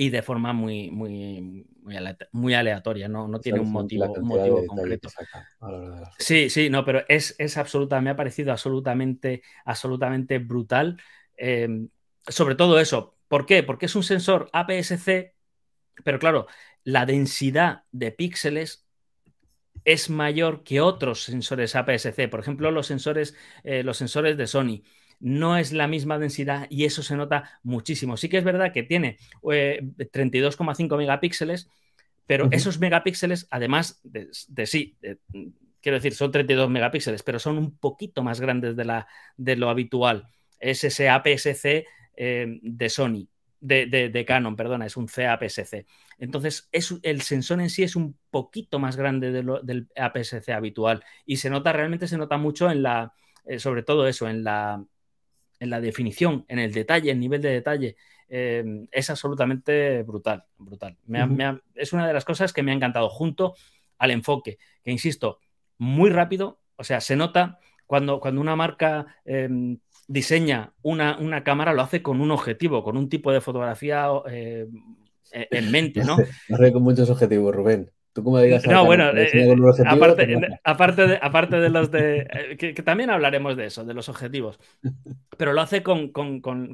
y de forma muy, muy, muy aleatoria, no, tiene un motivo, concreto. Sí, sí, no, pero es, absoluta, me ha parecido absolutamente, absolutamente brutal. Em, sobre todo eso, ¿por qué? Porque es un sensor APS-C, pero claro, la densidad de píxeles es mayor que otros sensores APS-C, por ejemplo, los sensores, eh, los sensores de Sony no es la misma densidad y eso se nota muchísimo. Sí que es verdad que tiene 32,5 eh, megapíxeles, pero esos megapíxeles, además de, sí, quiero decir, son 32 megapíxeles, pero son un poquito más grandes de, la, de lo habitual. Es ese APS-C eh, de Sony, de, Canon, perdona, es un CAPS-C. Entonces, es, el sensor en sí es un poquito más grande del APS-C habitual y se nota, realmente se nota mucho en la, eh, sobre todo eso, en la en la definición, en el detalle, el nivel de detalle, eh, es absolutamente brutal, brutal. es una de las cosas que me ha encantado, junto al enfoque, que insisto, muy rápido, o sea, se nota cuando, cuando una marca eh, diseña una, cámara, lo hace con un objetivo, con un tipo de fotografía eh, en mente, ¿no? Hace con muchos objetivos, Rubén. No, bueno, eh, aparte, de, los de. Eh, que, también hablaremos de eso, de los objetivos. Pero lo hace con, con, con,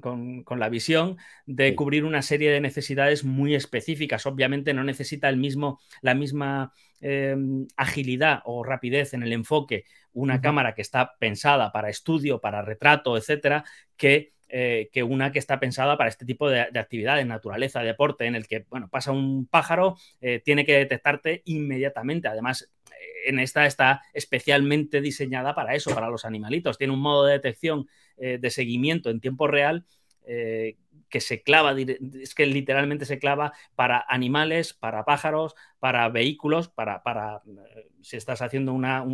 con la visión de cubrir una serie de necesidades muy específicas. Obviamente no necesita el mismo, la misma eh, agilidad o rapidez en el enfoque una cámara que está pensada para estudio, para retrato, etcétera, que eh, que una que está pensada para este tipo de, de, actividades, naturaleza, deporte, en el que, bueno, pasa un pájaro, eh, tiene que detectarte inmediatamente. Además, eh, en esta está especialmente diseñada para eso, para los animalitos. Tiene un modo de detección, de seguimiento en tiempo real. que se clava, es que literalmente se clava para animales, para pájaros, para vehículos, para, para si estás haciendo una,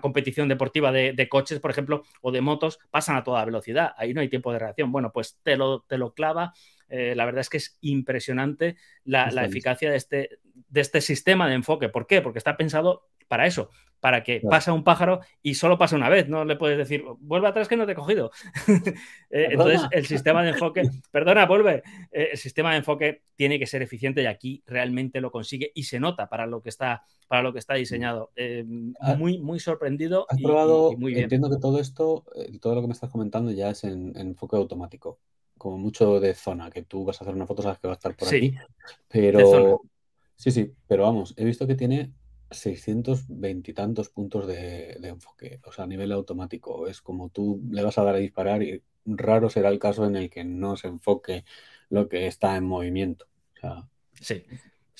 competición deportiva de, coches, por ejemplo, o de motos, pasan a toda velocidad, ahí no hay tiempo de reacción. Bueno, pues te lo, te lo clava. Eh, la verdad es que es impresionante la, eficacia de este, de este sistema de enfoque. ¿Por qué? Porque está pensado para eso, para que pasa un pájaro y solo pasa una vez, no le puedes decir, vuelve atrás que no te he cogido. Eh, entonces, el sistema de enfoque, perdona, vuelve, eh, el sistema de enfoque tiene que ser eficiente y aquí realmente lo consigue y se nota para lo que está, para lo que está diseñado. Eh, muy, muy sorprendido. Has y, probado, muy bien. entiendo que todo esto, todo lo que me estás comentando ya es en, enfoque automático, como mucho de zona, que tú vas a hacer una foto, sabes que va a estar por sí, aquí, pero... Sí, sí, pero vamos, he visto que tiene 620 y tantos puntos de, enfoque, o sea, a nivel automático. Es como tú le vas a dar a disparar y raro será el caso en el que no se enfoque lo que está en movimiento. sí,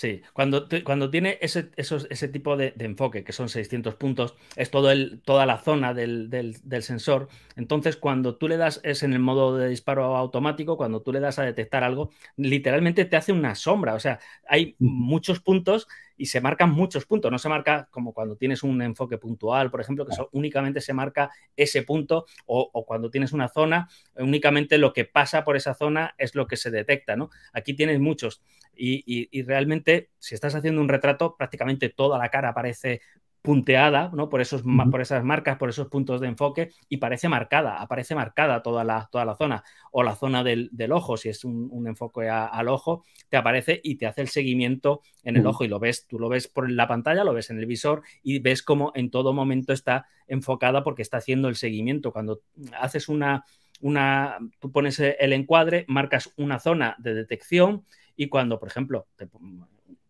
Sí, cuando, cuando tiene ese, ese tipo de, enfoque, que son 600 puntos, es todo el, toda la zona del, sensor. Entonces, cuando tú le das, es en el modo de disparo automático, cuando tú le das a detectar algo, literalmente te hace una sombra. O sea, hay muchos puntos y se marcan muchos puntos. No se marca como cuando tienes un enfoque puntual, por ejemplo, que únicamente se marca ese punto o, o, cuando tienes una zona, únicamente lo que pasa por esa zona es lo que se detecta. ¿no? Aquí tienes muchos. Y, realmente, si estás haciendo un retrato, prácticamente toda la cara aparece punteada ¿no? por, esos, por esas marcas, por esos puntos de enfoque y parece marcada, aparece marcada toda la, toda la zona o la zona del, ojo, si es un, enfoque al ojo, te aparece y te hace el seguimiento en el ojo y lo ves, tú lo ves por la pantalla, lo ves en el visor y ves cómo en todo momento está enfocada porque está haciendo el seguimiento. Cuando haces una, una, tú pones el encuadre, marcas una zona de detección y cuando, por ejemplo,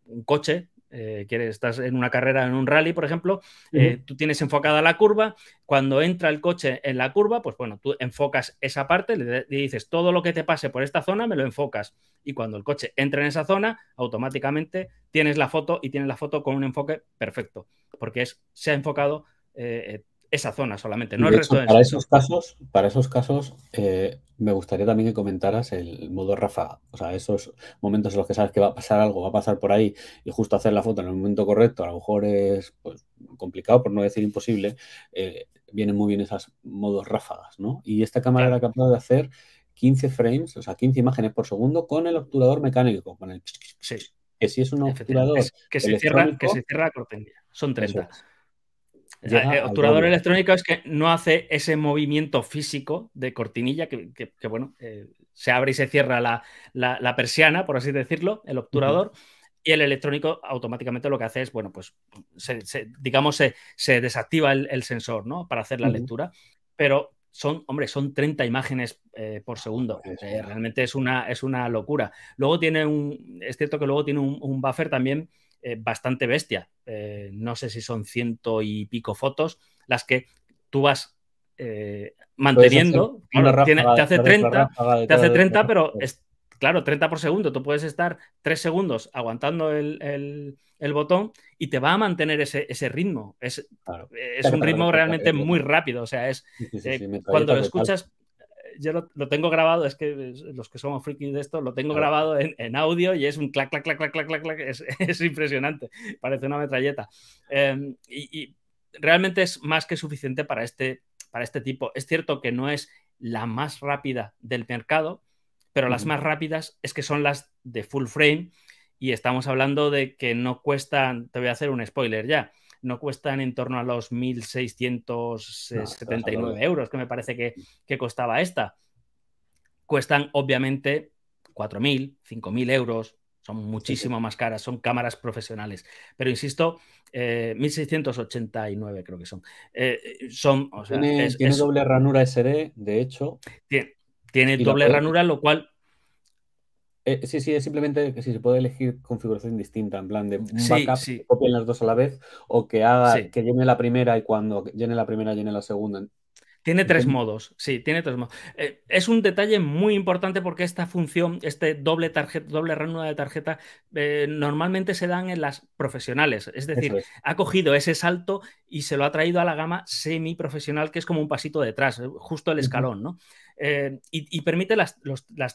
un coche, eh, quieres, estás en una carrera, en un rally, por ejemplo, eh, tú tienes enfocada la curva, cuando entra el coche en la curva, pues bueno, tú enfocas esa parte, le, dices todo lo que te pase por esta zona, me lo enfocas. Y cuando el coche entra en esa zona, automáticamente tienes la foto y tienes la foto con un enfoque perfecto, porque es, se ha enfocado eh, esa zona solamente, no el resto de para esos casos Para esos casos, eh, me gustaría también que comentaras el modo ráfaga, o sea, esos momentos en los que sabes que va a pasar algo, va a pasar por ahí y justo hacer la foto en el momento correcto, a lo mejor es pues, complicado, por no decir imposible, eh, vienen muy bien esas modos ráfagas, ¿no? Y esta cámara era capaz de hacer 15 frames, o sea, 15 imágenes por segundo con el obturador mecánico, con el... Que si es un obturador... que, se cierra, que se cierra la Son 30. El eh, eh, obturador electrónico es que no hace ese movimiento físico de cortinilla que, bueno, eh, se abre y se cierra la, persiana, por así decirlo, el obturador. Y el electrónico automáticamente lo que hace es, bueno, pues, se, digamos, se, desactiva el, sensor, ¿no? Para hacer la lectura. Pero son, hombre, son 30 imágenes por segundo. realmente es una, es una locura. Luego tiene un, es cierto que luego tiene un buffer también eh, bastante bestia. Eh, no sé si son ciento y pico fotos las que tú vas eh, manteniendo. te hace 30, hace pero es, claro, 30 por segundo. Tú puedes estar tres segundos aguantando el, botón y te va a mantener ese, ritmo. Es, es un ritmo realmente muy rápido. O sea, es cuando lo escuchas yo lo, tengo grabado, es que los que somos frikis de esto, lo tengo grabado en, audio y es un clac, clac, clac, clac, clac, clac, es, es, impresionante, parece una metralleta. Em, y, y, realmente es más que suficiente para este, para este tipo. Es cierto que no es la más rápida del mercado, pero las más rápidas es que son las de full frame y estamos hablando de que no cuestan, te voy a hacer un spoiler ya, no cuestan en torno a los 1.679 euros, que me parece que, costaba esta. Cuestan, obviamente, 4.000, 5.000 euros, son muchísimo más caras, son cámaras profesionales. Pero insisto, 1689 eh, creo que son. Eh, son o tiene, doble ranura SD, de hecho. tiene doble ranura, lo cual eh, sí, sí, es simplemente que si se puede elegir configuración distinta, en plan de un backup, Que las dos a la vez, o que haga, que llene la primera y cuando llene la primera, llene la segunda. Tiene tres modos, sí, tiene tres modos. Eh, es un detalle muy importante porque esta función, este doble tarjeta, doble ranura de tarjeta, eh, normalmente se dan en las profesionales. Es decir, ha cogido ese salto y se lo ha traído a la gama semi profesional, que es como un pasito detrás, eh, justo el escalón, ¿no? y, permite las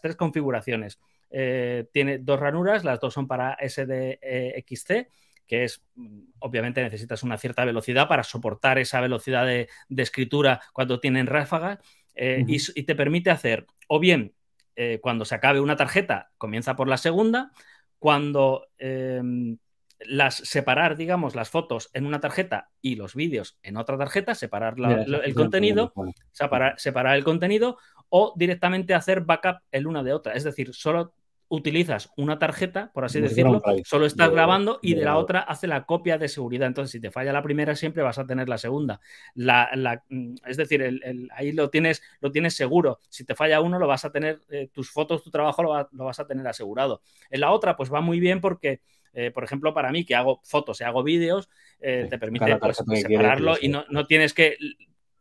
tres configuraciones. tiene dos ranuras, las dos son para SDXC e que es, mm, obviamente necesitas una cierta velocidad para soportar esa velocidad de, escritura cuando tienen ráfagas, eh, y, te permite hacer, o bien, eh, cuando se acabe una tarjeta, comienza por la segunda, cuando em, las separar, digamos, las fotos en una tarjeta y los vídeos en otra tarjeta, separar el contenido, separar, separar el contenido, o directamente hacer backup el una de otra. Es decir, solo utilizas una tarjeta, por así decirlo, solo estás grabando y de la otra hace la copia de seguridad. Entonces, si te falla la primera, siempre vas a tener la segunda. La, mm, es decir, ahí lo tienes, lo tienes seguro. Si te falla uno, lo vas a tener, eh, tus fotos, tu trabajo lo, vas a tener asegurado. En la otra, pues va muy bien porque, eh, por ejemplo, para mí, que hago fotos y hago vídeos, eh, te permite pues, separarlo y no, no tienes que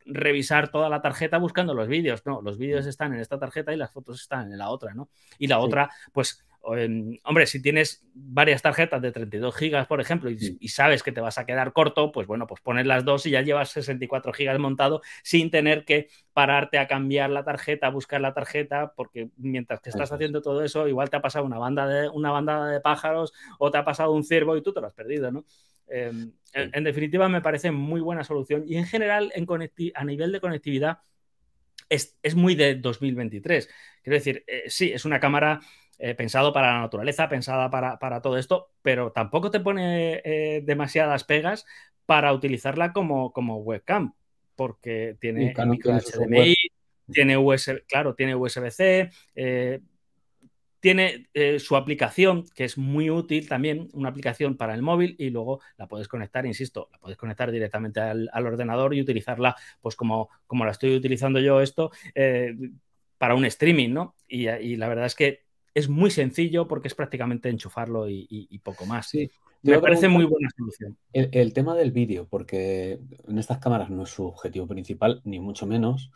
revisar toda la tarjeta buscando los vídeos, no, los vídeos mm. están en esta tarjeta y las fotos están en la otra, ¿no? Y la otra, pues, em, hombre, si tienes varias tarjetas de 32 gigas, por ejemplo, mm. y, sabes que te vas a quedar corto, pues bueno, pues pones las dos y ya llevas 64 gigas montado sin tener que pararte a cambiar la tarjeta, a buscar la tarjeta, porque mientras que estás haciendo todo eso, igual te ha pasado una banda de una bandada de pájaros o te ha pasado un ciervo y tú te lo has perdido, ¿no? Em, en, definitiva, me parece muy buena solución y en general, en a nivel de conectividad, es, muy de 2023. Quiero decir, eh, sí, es una cámara pensada eh, pensado para la naturaleza, pensada para, todo esto, pero tampoco te pone eh, demasiadas pegas para utilizarla como, webcam, porque tiene micro HDMI, tiene USB, claro, tiene USB-C, tiene eh, su aplicación, que es muy útil también, una aplicación para el móvil y luego la puedes conectar, insisto, la puedes conectar directamente al, ordenador y utilizarla, pues como, como la estoy utilizando yo esto, eh, para un streaming, ¿no? Y, la verdad es que es muy sencillo porque es prácticamente enchufarlo y, poco más. Sí. Me parece muy buena solución. el tema del vídeo, porque en estas cámaras no es su objetivo principal, ni mucho menos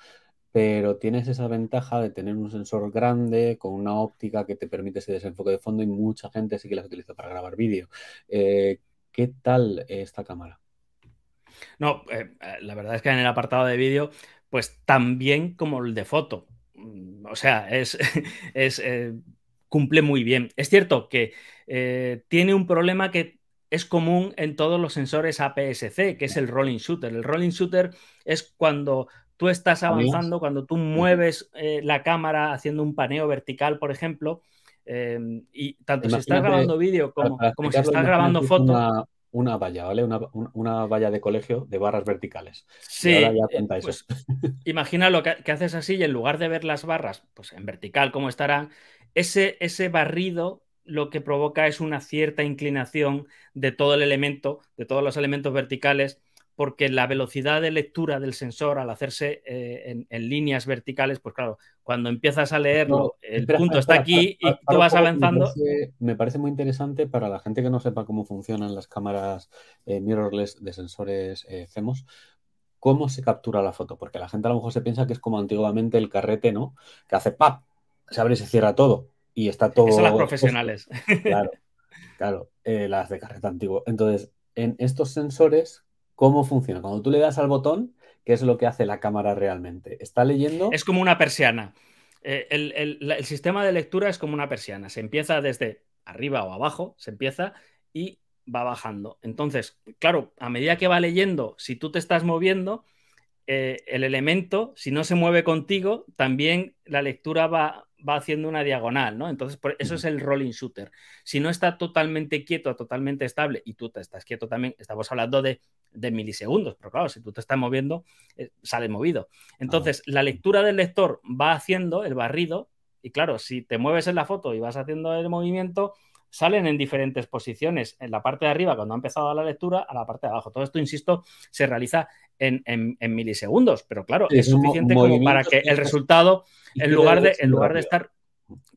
pero tienes esa ventaja de tener un sensor grande con una óptica que te permite ese desenfoque de fondo y mucha gente sí que las utiliza para grabar vídeo. Eh, ¿Qué tal esta cámara? No, eh, eh, la verdad es que en el apartado de vídeo, pues tan bien como el de foto. Mm, o sea, es, cumple muy bien. Es cierto que tiene un problema que es común en todos los sensores APS-C, que es el rolling shooter. El rolling shooter es cuando Tú estás avanzando cuando tú mueves eh, la cámara haciendo un paneo vertical, por ejemplo, em, y tanto si estás grabando vídeo como, si estás grabando foto. Una, valla, ¿vale? Una, valla de colegio de barras verticales. Sí. Eh, pues, imagina lo que, haces así y en lugar de ver las barras, pues en vertical como estarán, ese, ese barrido lo que provoca es una cierta inclinación de todo el elemento, de todos los elementos verticales porque la velocidad de lectura del sensor al hacerse eh, en, líneas verticales, pues claro, cuando empiezas a leerlo, el punto está aquí y tú vas avanzando. Me parece, muy interesante para la gente que no sepa cómo funcionan las cámaras eh, mirrorless de sensores eh, cómo se captura la foto, porque la gente a lo mejor se piensa que es como antiguamente el carrete, ¿no? Que hace ¡pap! Se abre y se cierra todo y está todo... son las profesionales. Claro, claro, eh, las de carrete antiguo. Entonces, en estos sensores ¿Cómo funciona? Cuando tú le das al botón, ¿qué es lo que hace la cámara realmente? ¿Está leyendo? Es como una persiana. Eh, el, sistema de lectura es como una persiana. Se empieza desde arriba o abajo, se empieza y va bajando. Entonces, claro, a medida que va leyendo, si tú te estás moviendo, eh, el elemento, si no se mueve contigo, también la lectura va va haciendo una diagonal, ¿no? Entonces, por eso es el rolling shooter. Si no está totalmente quieto, totalmente estable, y tú te estás quieto también, estamos hablando de, de milisegundos, pero claro, si tú te estás moviendo, eh, sale movido. Entonces, la lectura del lector va haciendo el barrido, y claro, si te mueves en la foto y vas haciendo el movimiento, salen en diferentes posiciones, en la parte de arriba cuando ha empezado la lectura, a la parte de abajo. Todo esto, insisto, se realiza en, milisegundos, pero claro, es, suficiente como para que el resultado, en lugar de, en lugar de estar,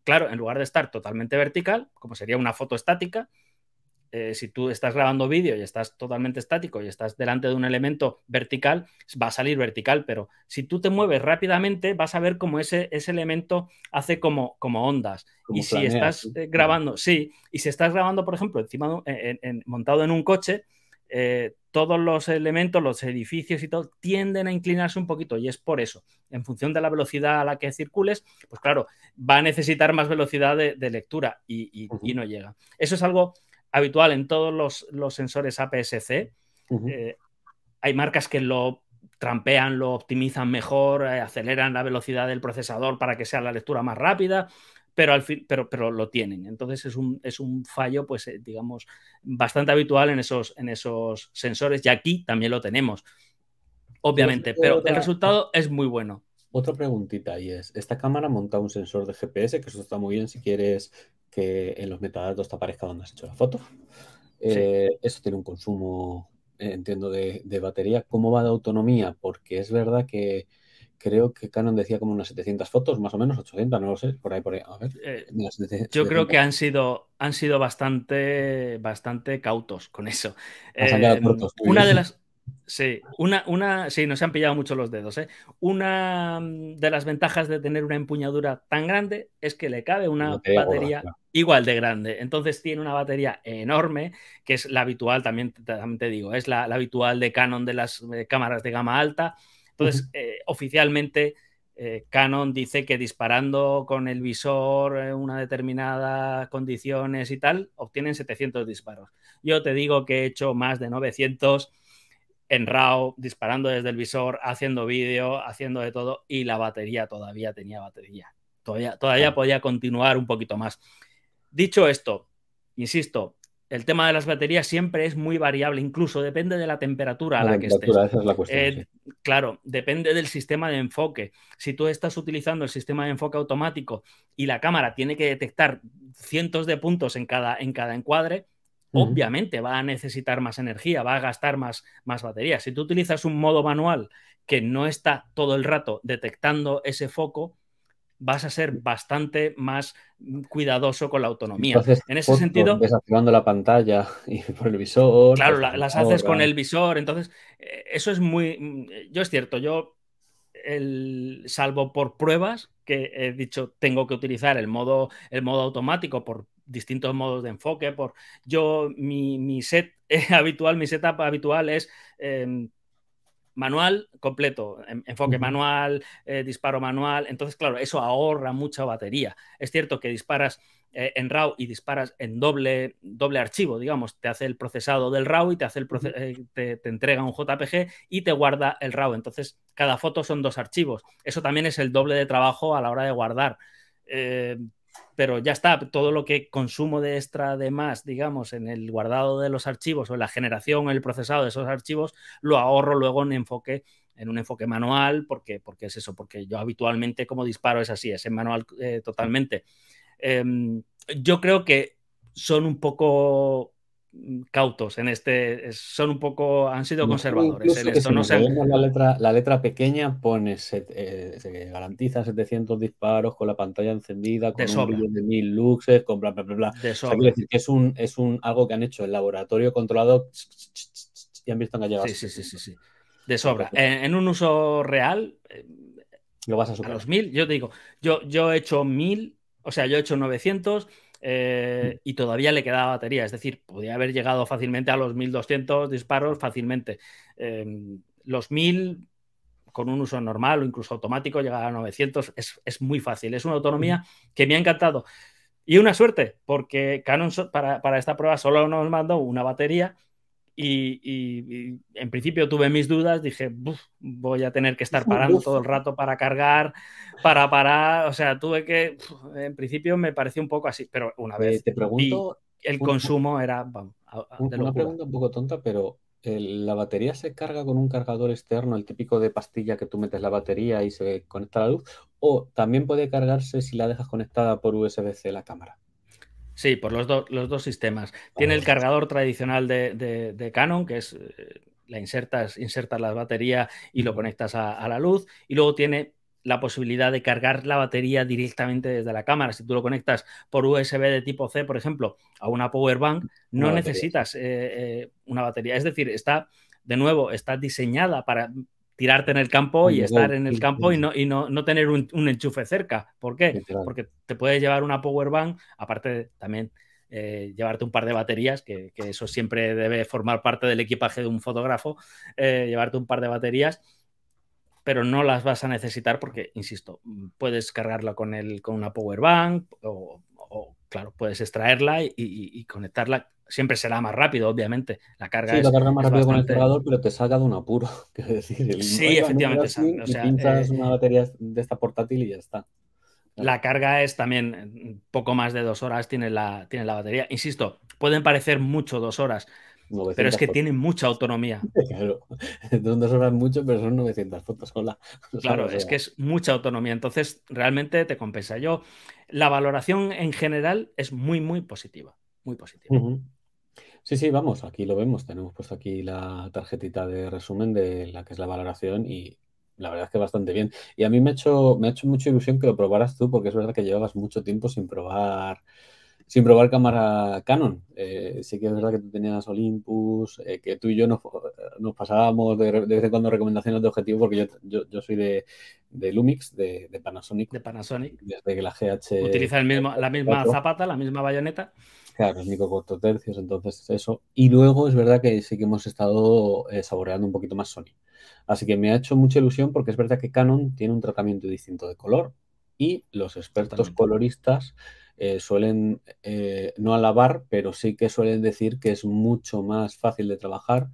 claro, en lugar de estar totalmente vertical, como sería una foto estática, eh, si tú estás grabando vídeo y estás totalmente estático y estás delante de un elemento vertical, va a salir vertical, pero si tú te mueves rápidamente, vas a ver cómo ese, elemento hace como, como ondas. y si estás eh, grabando, sí, y si estás grabando, por ejemplo, encima montado en un coche, eh, todos los elementos, los edificios y todo, tienden a inclinarse un poquito y es por eso. En función de la velocidad a la que circules, pues claro, va a necesitar más velocidad de, lectura y, no llega. Eso es algo habitual en todos los, sensores APS-C. Eh, hay marcas que lo trampean, lo optimizan mejor, eh, aceleran la velocidad del procesador para que sea la lectura más rápida pero, al pero, pero lo tienen. Entonces es un, es un fallo, pues eh, digamos, bastante habitual en esos, en esos sensores y aquí también lo tenemos, obviamente, pero el resultado es muy bueno. Otra preguntita y es, esta cámara monta un sensor de GPS, que eso está muy bien si quieres que en los metadatos te aparezca donde has hecho la foto. Eh, eso tiene un consumo, eh, entiendo, de, de, batería. ¿Cómo va de autonomía? Porque es verdad que creo que Canon decía como unas 700 fotos, más o menos, 800, no lo sé, por ahí, por ahí. A ver, eh, yo creo que han sido, han sido bastante, bastante cautos con eso. Eh, una de las... Sí, una, una, sí, nos han pillado mucho los dedos. ¿eh? Una de las ventajas de tener una empuñadura tan grande es que le cabe una batería igual de grande. Entonces tiene una batería enorme, que es la habitual, también, también te digo, es la habitual de Canon de las cámaras de gama alta. Entonces, eh, oficialmente, eh, Canon dice que disparando con el visor en una determinada condiciones y tal, obtienen 700 disparos. Yo te digo que he hecho más de 900 en RAW, disparando desde el visor, haciendo vídeo, haciendo de todo, y la batería todavía tenía batería. Todavía, todavía podía continuar un poquito más. Dicho esto, insisto, el tema de las baterías siempre es muy variable, incluso depende de la temperatura a la, que estés. Eh, claro, depende del sistema de enfoque. Si tú estás utilizando el sistema de enfoque automático y la cámara tiene que detectar cientos de puntos en cada, en cada encuadre, obviamente va a necesitar más energía, va a gastar más, más batería. Si tú utilizas un modo manual que no está todo el rato detectando ese foco, vas a ser bastante más cuidadoso con la autonomía. Entonces, en ese sentido... Desactivando la pantalla y por el visor. Claro, pues, las haces con el visor. Entonces, eh, eso es muy... Mm, yo es cierto, yo, salvo por pruebas, que he dicho, tengo que utilizar el modo, el modo automático por distintos modos de enfoque, por... Yo, mi, mi set habitual, mi setup habitual es... Em, manual completo, em, enfoque manual, eh, disparo manual. Entonces, claro, eso ahorra mucha batería. Es cierto que disparas eh, en RAW y disparas en doble, doble archivo, digamos, te hace el procesado del RAW y te, hace el eh, te, te, entrega un JPG y te guarda el RAW. Entonces, cada foto son dos archivos. Eso también es el doble de trabajo a la hora de guardar pero ya está, todo lo que consumo de extra de más, digamos, en el guardado de los archivos o en la generación, o el procesado de esos archivos, lo ahorro luego en enfoque en un enfoque manual, porque, porque es eso, porque yo habitualmente como disparo es así, es en manual eh, totalmente. Em, yo creo que son un poco cautos en este, son un poco, han sido conservadores la, letra, pequeña pone, eh, se, garantiza 700 disparos con la pantalla encendida, con de un de 1000 luxes, con bla, bla, bla, es, un, es un, algo que han hecho en laboratorio controlado y han visto que ha sí, De sobra. En, un uso real, lo vas a superar. los 1000, yo te digo, yo, yo he hecho mil, o sea, yo he hecho 900 eh, y todavía le quedaba batería. Es decir, podía haber llegado fácilmente a los 1200 disparos, fácilmente. Em, los 1000 con un uso normal o incluso automático llegar a 900 es, muy fácil. Es una autonomía que me ha encantado. Y una suerte, porque Canon para, para esta prueba solo nos mandó una batería y, en principio tuve mis dudas, dije, voy a tener que estar parando todo el rato para cargar, para parar, o sea, tuve que, en principio me pareció un poco así, pero una vez te pregunto, el consumo era... una pregunta un poco tonta, pero ¿la batería se carga con un cargador externo, el típico de pastilla que tú metes la batería y se conecta la luz? ¿O también puede cargarse si la dejas conectada por USB-C la cámara? Sí, por los, los dos sistemas. Ah, tiene el cargador tradicional de, Canon, que es eh, la insertas, insertas la batería y lo conectas a, la luz. Y luego tiene la posibilidad de cargar la batería directamente desde la cámara. Si tú lo conectas por USB de tipo C, por ejemplo, a una power bank, no necesitas eh, eh, una batería. Es decir, está, de nuevo, está diseñada para tirarte en el campo y estar en el campo y no, y no, tener un, enchufe cerca. ¿Por qué? Porque te puedes llevar una power bank, aparte también eh, llevarte un par de baterías, que, eso siempre debe formar parte del equipaje de un fotógrafo, eh, llevarte un par de baterías pero no las vas a necesitar porque, insisto, puedes cargarla con, el, con una power bank o claro, puedes extraerla y, conectarla. Siempre será más rápido, obviamente. La carga sí, la carga más rápido con el cargador, pero te salga de un apuro. Decir, sí, efectivamente. o eh, una batería de esta portátil y ya está. La carga es también eh, poco más de dos horas, tiene la, tiene la batería. Insisto, pueden parecer mucho dos horas, pero es que tiene mucha autonomía. Claro, dos horas mucho, pero son 900 fotos sola. Claro, es que es mucha autonomía, entonces realmente te compensa. Yo, la valoración en general es muy, muy positiva, muy positiva. Sí, sí, vamos, aquí lo vemos, tenemos puesto aquí la tarjetita de resumen de la que es la valoración y la verdad es que bastante bien. Y a mí me ha hecho, me ha hecho mucha ilusión que lo probaras tú porque es verdad que llevabas mucho tiempo sin probar sin probar cámara Canon. Eh, sí que es verdad que tú tenías Olympus, eh, que tú y yo nos, pasábamos de, vez en cuando recomendaciones de objetivo, porque yo, soy de, Lumix, de, Panasonic. De Panasonic. Desde que la GH. Utiliza el mismo, la misma zapata, la misma bayoneta. Claro, es micro cuatro tercios, entonces eso. Y luego es verdad que sí que hemos estado eh, saboreando un poquito más Sony. Así que me ha hecho mucha ilusión porque es verdad que Canon tiene un tratamiento distinto de color y los expertos coloristas eh, suelen eh, no alabar, pero sí que suelen decir que es mucho más fácil de trabajar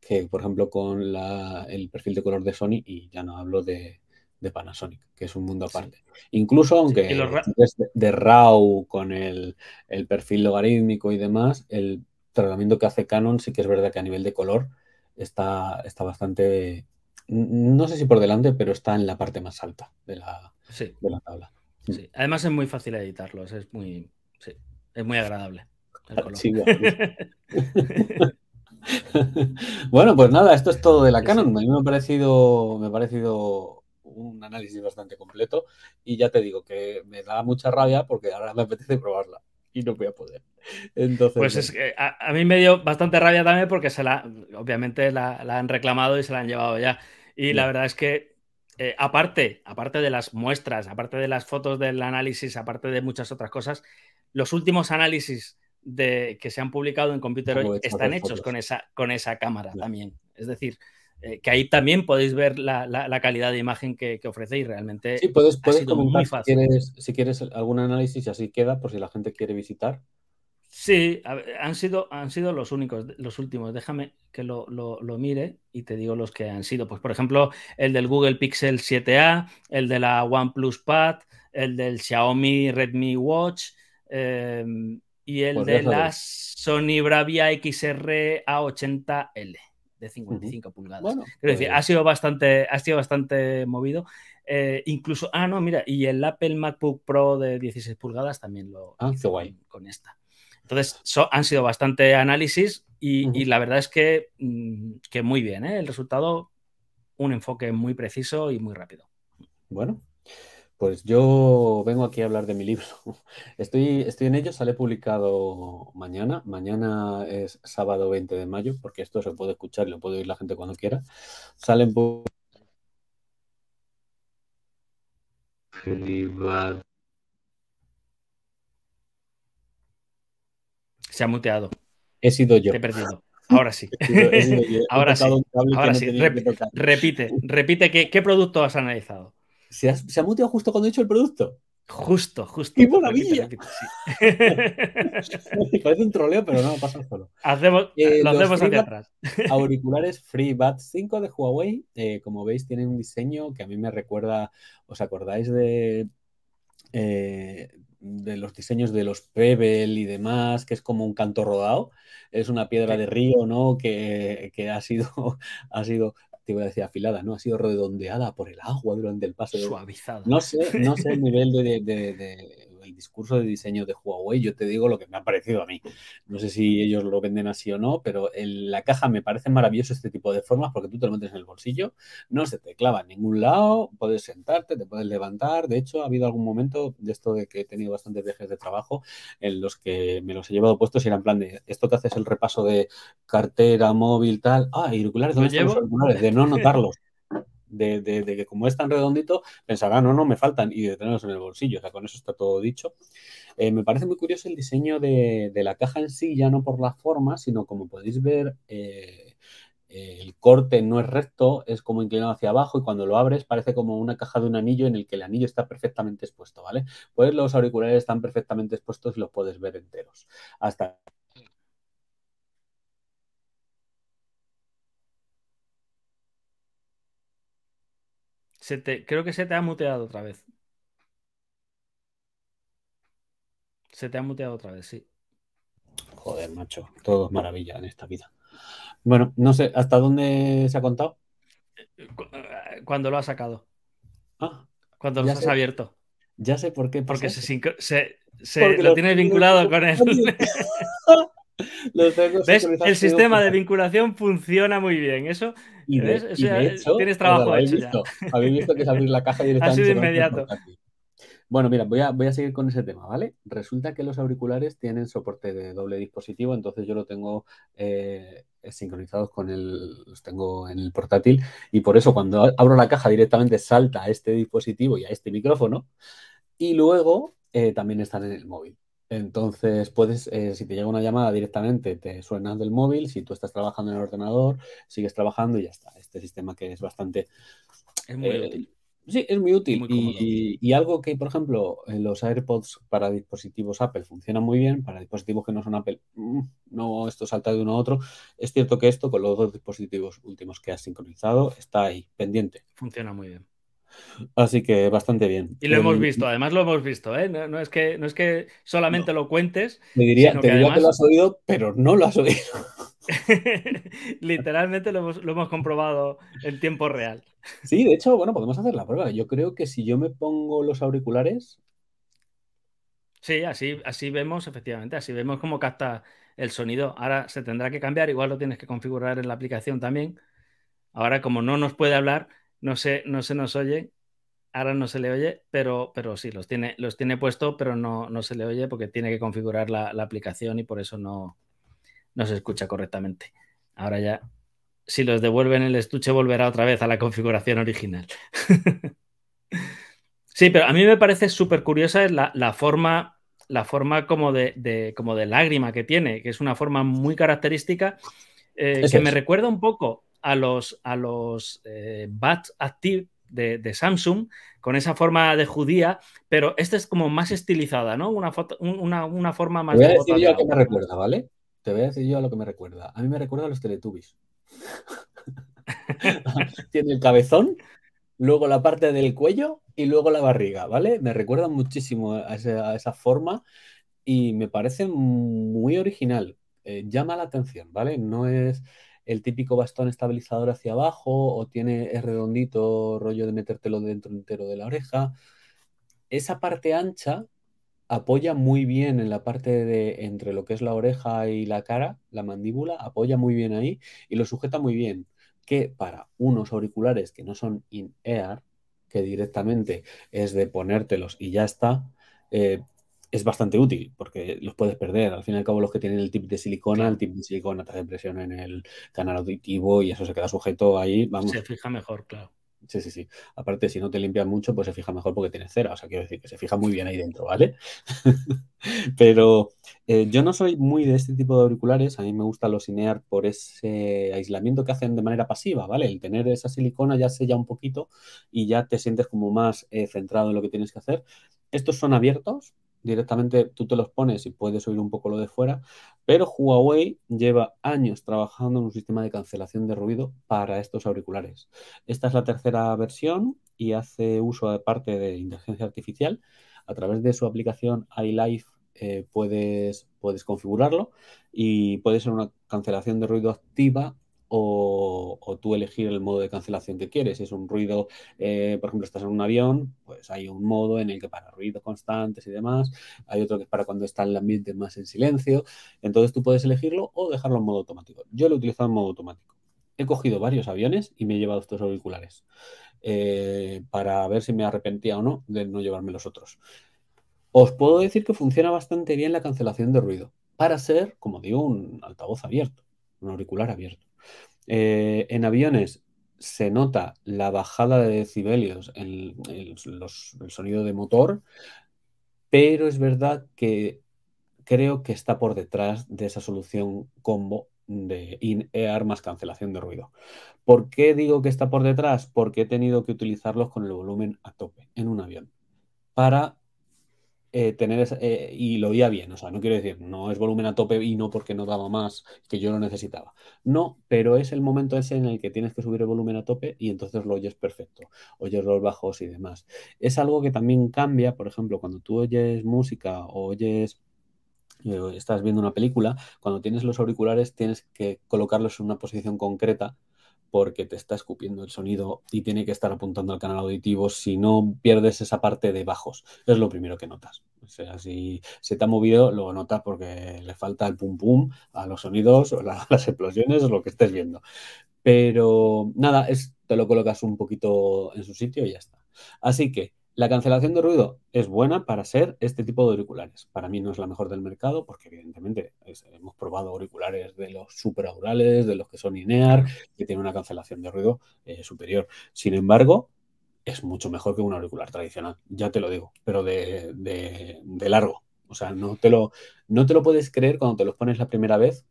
que, por ejemplo, con el perfil de color de Sony, y ya no hablo de, Panasonic, que es un mundo aparte. Incluso aunque de, RAW con el, perfil logarítmico y demás, el tratamiento que hace Canon sí que es verdad que a nivel de color está, está bastante, no sé si por delante, pero está en la parte más alta de la, de la tabla. Además es muy fácil editarlos, es muy, es muy agradable. Pues. bueno, pues nada, esto es todo de la Canon. A mí me ha parecido, me ha parecido un análisis bastante completo y ya te digo que me da mucha rabia porque ahora me apetece probarla y no voy a poder. Entonces, pues es que a, mí me dio bastante rabia también porque se la, obviamente la, han reclamado y se la han llevado ya. Y la verdad es que eh, aparte, aparte de las muestras, aparte de las fotos del análisis, aparte de muchas otras cosas, los últimos análisis que se han publicado en Computer Hoy están hechos con esa, con esa cámara también. Es decir, eh, que ahí también podéis ver la, calidad de imagen que, ofrecéis realmente. Sí, puedes, puedes muy fácil. Si, quieres, si quieres algún análisis y así queda por si la gente quiere visitar. Sí, han sido, han sido los únicos, los últimos. Déjame que lo, mire y te digo los que han sido. Pues, por ejemplo, el del Google Pixel 7A, el de la OnePlus Pad, el del Xiaomi Redmi Watch em, y el pues de la Sony Bravia XR A80L de 55 pulgadas. decir, ha pues sido bastante, ha sido bastante movido. Eh, incluso, ah, no, mira, y el Apple MacBook Pro de 16 pulgadas también lo ah, hizo con esta. Entonces, han sido bastante análisis y, la verdad es mm, que, muy bien. ¿eh? El resultado, un enfoque muy preciso y muy rápido. Bueno, pues yo vengo aquí a hablar de mi libro. Estoy, estoy en ello, sale publicado mañana. Mañana es sábado 20 de mayo, porque esto se puede escuchar y lo puede oír la gente cuando quiera. Salen Se ha muteado. He sido yo. Te he perdido. Ahora sí. ahora sí. Ahora sí. repite, repite, ¿qué, producto has analizado? ¿Se ha, muteado justo cuando he dicho el producto. Justo, justo. ¡Qué maravilla! Parece un troleo, pero no, pasa solo. Hacemos, eh, lo hacemos hacia atrás. auriculares FreeBuds 5 de Huawei, eh, como veis, tiene un diseño que a mí me recuerda, ¿os acordáis de eh, de los diseños de los Pebble y demás, que es como un canto rodado, es una piedra de río, ¿no? Que, ha sido, ha sido, te iba a decir afilada, ¿no? Ha sido redondeada por el agua durante el paso. Suavizada. No sé, no sé el nivel de, discurso de diseño de Huawei, yo te digo lo que me ha parecido a mí. No sé si ellos lo venden así o no, pero en la caja me parece maravilloso este tipo de formas porque tú te lo metes en el bolsillo, no se te clava en ningún lado, puedes sentarte, te puedes levantar. De hecho, ha habido algún momento de esto de que he tenido bastantes viajes de trabajo en los que me los he llevado puestos y eran plan de esto te haces el repaso de cartera, móvil, tal. Ah, auriculares, De no notarlos de, que como es tan redondito, pensarán, ah, no, no, me faltan, y de tenerlos en el bolsillo. O sea, con eso está todo dicho. Eh, me parece muy curioso el diseño de, la caja en sí, ya no por la forma, sino como podéis ver, eh, el corte no es recto, es como inclinado hacia abajo y cuando lo abres parece como una caja de un anillo en el que el anillo está perfectamente expuesto, ¿vale? Pues los auriculares están perfectamente expuestos y los puedes ver enteros. Hasta creo que se te ha muteado otra vez. Se te ha muteado otra vez, sí. Joder, macho, todo es maravilla en esta vida. Bueno, no sé, ¿hasta dónde se ha contado? Eh, cuando lo ha sacado. Ah, Cuando lo has abierto. Ya sé por qué. Porque se, se, lo, tiene tienes vinculado con él. ¿Ves? El sistema de vinculación funciona muy bien. Eso, y tienes trabajo ¿habéis hecho visto? Habéis visto que es abrir la caja directamente. Ha sido este inmediato. Bueno, mira, voy a, seguir con ese tema, ¿vale? Resulta que los auriculares tienen soporte de doble dispositivo, entonces yo lo tengo eh, sincronizados con el, los tengo en el portátil y por eso cuando abro la caja directamente salta a este dispositivo y a este micrófono y luego eh, también están en el móvil. Entonces, puedes, eh, si te llega una llamada directamente, te suena del móvil, si tú estás trabajando en el ordenador, sigues trabajando y ya está. Este sistema que es bastante... Es muy eh, útil. Sí, es muy útil. y, algo que, por ejemplo, los AirPods para dispositivos Apple funcionan muy bien, para dispositivos que no son Apple, mm, no, esto salta de uno a otro. Es cierto que esto, con los dos dispositivos últimos que has sincronizado, está ahí, pendiente. Funciona muy bien. Así que bastante bien. Y lo hemos visto, además lo hemos visto, ¿eh? No, es, que, no es que solamente lo cuentes. Me diría, que diría que lo has oído, pero no lo has oído. Literalmente lo hemos, comprobado en tiempo real. Sí, de hecho, bueno, podemos hacer la prueba. Yo creo que si yo me pongo los auriculares. Sí, así, así vemos, efectivamente, así vemos cómo capta el sonido. Ahora se tendrá que cambiar, igual lo tienes que configurar en la aplicación también. Ahora, como no nos puede hablar, no sé, no se nos oye. Ahora no se le oye, pero, pero sí, los tiene, los tiene puesto, pero no, no se le oye porque tiene que configurar la, aplicación y por eso no, no se escucha correctamente. Ahora ya, si los devuelven el estuche, volverá otra vez a la configuración original. sí, pero a mí me parece súper curiosa la, la, forma, la forma como de, como de lágrima que tiene, que es una forma muy característica eh, que me recuerda un poco a los, a los eh, BAT Active de, Samsung, con esa forma de judía, pero esta es como más estilizada, ¿no? Una, una, forma más... Te voy a decir yo a lo que me recuerda, ¿vale? Te voy a decir yo a lo que me recuerda. A mí me recuerda a los Teletubbies. Tiene el cabezón, luego la parte del cuello y luego la barriga, ¿vale? Me recuerda muchísimo a esa, forma y me parece muy original. Eh, llama la atención, ¿vale? No es el típico bastón estabilizador hacia abajo o tiene el redondito rollo de metértelo dentro entero de la oreja. Esa parte ancha apoya muy bien en la parte de entre lo que es la oreja y la cara, la mandíbula, apoya muy bien ahí y lo sujeta muy bien. Que para unos auriculares que no son in-ear, que directamente es de ponértelos y ya está, eh, es bastante útil porque los puedes perder. Al fin y al cabo, los que tienen el tip de silicona, el tip de silicona te hace presión en el canal auditivo y eso se queda sujeto ahí. Se fija mejor, claro. Sí, sí, sí. Aparte, si no te limpias mucho, pues se fija mejor porque tiene cera. O sea, quiero decir que se fija muy bien ahí dentro, ¿vale? Pero eh, yo no soy muy de este tipo de auriculares. A mí me gusta los INEAR por ese aislamiento que hacen de manera pasiva, ¿vale? El tener esa silicona ya sella un poquito y ya te sientes como más eh, centrado en lo que tienes que hacer. Estos son abiertos, directamente tú te los pones y puedes oír un poco lo de fuera, pero Huawei lleva años trabajando en un sistema de cancelación de ruido para estos auriculares. Esta es la tercera versión y hace uso de parte de inteligencia artificial. A través de su aplicación iLife eh, puedes, puedes configurarlo y puede ser una cancelación de ruido activa o, tú elegir el modo de cancelación que quieres. Si es un ruido, eh, por ejemplo, estás en un avión, pues hay un modo en el que para ruidos constantes y demás, hay otro que es para cuando está el ambiente más en silencio, entonces tú puedes elegirlo o dejarlo en modo automático. Yo lo he utilizado en modo automático. He cogido varios aviones y me he llevado estos auriculares eh, para ver si me arrepentía o no de no llevarme los otros. Os puedo decir que funciona bastante bien la cancelación de ruido para ser, como digo, un altavoz abierto, un auricular abierto. Eh, en aviones se nota la bajada de decibelios, en el, sonido de motor, pero es verdad que creo que está por detrás de esa solución combo de eh, armas más cancelación de ruido. ¿Por qué digo que está por detrás? Porque he tenido que utilizarlos con el volumen a tope en un avión para eh, tener eh, y lo oía bien. O sea, no quiero decir, no es volumen a tope y no porque no daba más, que yo lo necesitaba. No, pero es el momento ese en el que tienes que subir el volumen a tope y entonces lo oyes perfecto. Oyes los bajos y demás. Es algo que también cambia, por ejemplo, cuando tú oyes música o oyes eh, estás viendo una película, cuando tienes los auriculares tienes que colocarlos en una posición concreta porque te está escupiendo el sonido y tiene que estar apuntando al canal auditivo, si no pierdes esa parte de bajos, es lo primero que notas. O sea, si se te ha movido, lo notas porque le falta el pum pum a los sonidos o las explosiones o lo que estés viendo. Pero nada, es, te lo colocas un poquito en su sitio y ya está. Así que la cancelación de ruido es buena para ser este tipo de auriculares. Para mí no es la mejor del mercado porque evidentemente hemos probado auriculares de los superaurales, de los que son INEAR, que tienen una cancelación de ruido eh, superior. Sin embargo, es mucho mejor que un auricular tradicional, ya te lo digo, pero de, largo. O sea, no te, lo, no te lo puedes creer cuando te los pones la primera vez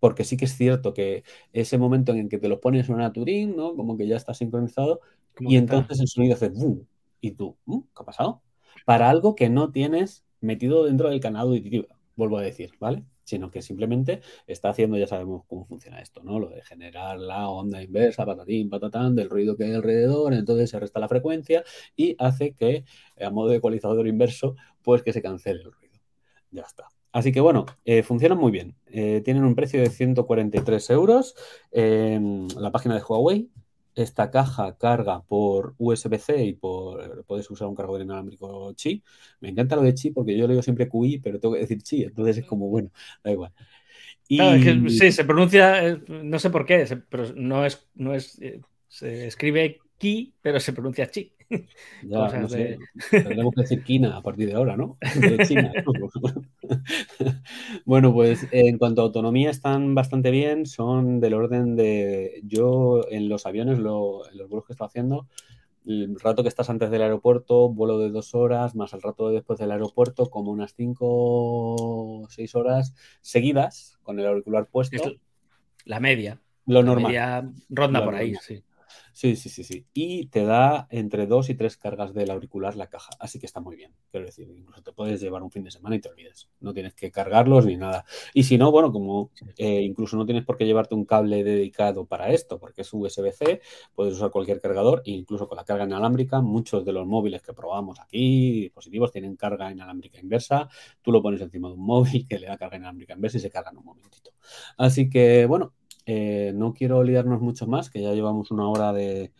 porque sí que es cierto que ese momento en el que te los pones en una Turín, ¿no? Como que ya está sincronizado, y entonces el sonido hace boom, y tú, mm, ¿qué ha pasado? Para algo que no tienes metido dentro del canal auditivo, vuelvo a decir, ¿vale? Sino que simplemente está haciendo, ya sabemos cómo funciona esto, ¿no? Lo de generar la onda inversa, patatín, patatán, del ruido que hay alrededor, entonces se resta la frecuencia y hace que, a modo de ecualizador inverso, pues que se cancele el ruido. Ya está. Así que bueno, funciona eh, funcionan muy bien. Eh, tienen un precio de 143 euros en la página de Huawei, esta caja carga por USB-C y por puedes usar un cargador inalámbrico Qi. Me encanta lo de Qi porque yo leo siempre QI, pero tengo que decir Qi, entonces es como, bueno, da igual. Y... sí, se pronuncia, eh, no sé por qué, pero no es, no es, eh, se escribe Qi, pero se pronuncia Chi. Ya, no sé, Tendremos que decir Kina a partir de ahora, ¿no? De China. ¿no? bueno, pues en cuanto a autonomía están bastante bien, son del orden de, yo en los aviones, en los vuelos que estoy haciendo, el rato que estás antes del aeropuerto, vuelo de dos horas, más el rato después del aeropuerto, como unas cinco o seis horas seguidas, con el auricular puesto. la media. Lo la normal. Media ronda por ahí, sí. Sí, sí, sí, sí. Y te da entre dos y tres cargas del auricular la caja. Así que está muy bien. Quiero decir, incluso te puedes llevar un fin de semana y te olvides. No tienes que cargarlos ni nada. Y si no, bueno, como eh, incluso no tienes por qué llevarte un cable dedicado para esto, porque es USB-C, puedes usar cualquier cargador, incluso con la carga inalámbrica. Muchos de los móviles que probamos aquí, dispositivos, tienen carga inalámbrica inversa. Tú lo pones encima de un móvil que le da carga inalámbrica inversa y se carga en un momentito. Así que, bueno, eh, no quiero liarnos mucho más, que ya llevamos una hora de,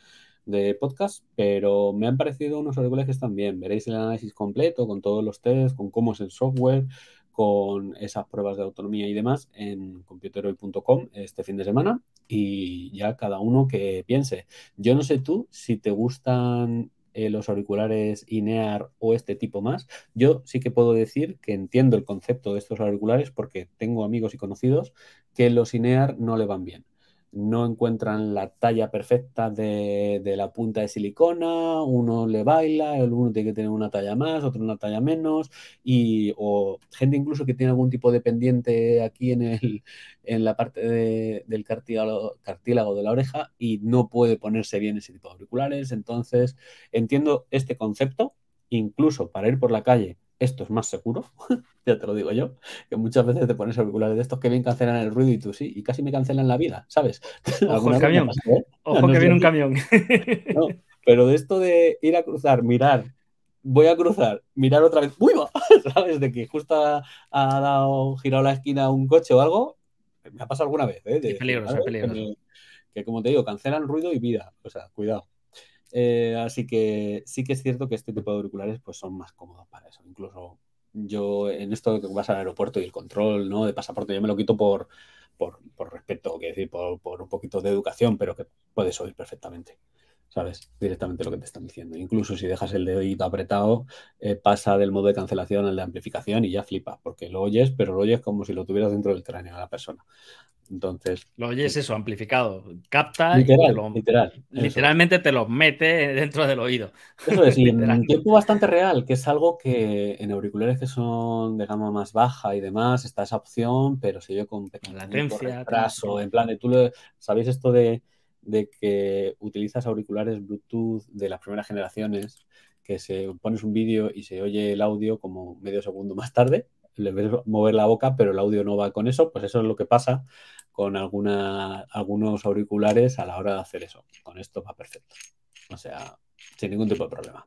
podcast, pero me han parecido unos auriculares que están bien. Veréis el análisis completo con todos los test, con cómo es el software, con esas pruebas de autonomía y demás en computerhoy.com este fin de semana y ya cada uno que piense. Yo no sé tú si te gustan eh, los auriculares INEAR o este tipo más. Yo sí que puedo decir que entiendo el concepto de estos auriculares porque tengo amigos y conocidos que los INEAR no le van bien no encuentran la talla perfecta de, la punta de silicona, uno le baila, el uno tiene que tener una talla más, otro una talla menos, y, o gente incluso que tiene algún tipo de pendiente aquí en, el, en la parte del cartílago, cartílago de la oreja y no puede ponerse bien ese tipo de auriculares. Entonces, entiendo este concepto, incluso para ir por la calle esto es más seguro, ya te lo digo yo, que muchas veces te pones auriculares de estos que bien cancelan el ruido y tú sí, y casi me cancelan la vida, ¿sabes? Ojo el camión, ¿eh? ojo que viene un camión. pero de esto de ir a cruzar, mirar, voy a cruzar, mirar otra vez, ¡uy, va! ¿Sabes? De que justo ha, dado, girado la esquina un coche o algo, me ha pasado alguna vez, ¿eh? es peligroso, que como te digo, cancelan ruido y vida, o sea, cuidado. Eh, así que sí que es cierto que este tipo de auriculares pues, son más cómodos para eso. Incluso yo en esto que vas al aeropuerto y el control de pasaporte, yo me lo quito por, por, respeto, que decir, por, por, un poquito de educación, pero que puedes oír perfectamente. ¿sabes? Directamente lo que te están diciendo. Incluso si dejas el oído apretado, eh, pasa del modo de cancelación al de amplificación y ya flipas, porque lo oyes, pero lo oyes como si lo tuvieras dentro del cráneo de la persona. Entonces. Lo oyes eso, amplificado. Capta. Literal, y lo, literalmente te lo mete dentro del oído. Eso es, y en tiempo bastante real, que es algo que en auriculares que son de gama más baja y demás, está esa opción, pero si yo con pequeño retraso, en plan de tú lo, sabéis esto de de que utilizas auriculares Bluetooth de las primeras generaciones, que se pones un vídeo y se oye el audio como medio segundo más tarde, le ves mover la boca, pero el audio no va con eso, pues eso es lo que pasa con alguna, algunos auriculares a la hora de hacer eso. Con esto va perfecto. O sea, sin ningún tipo de problema.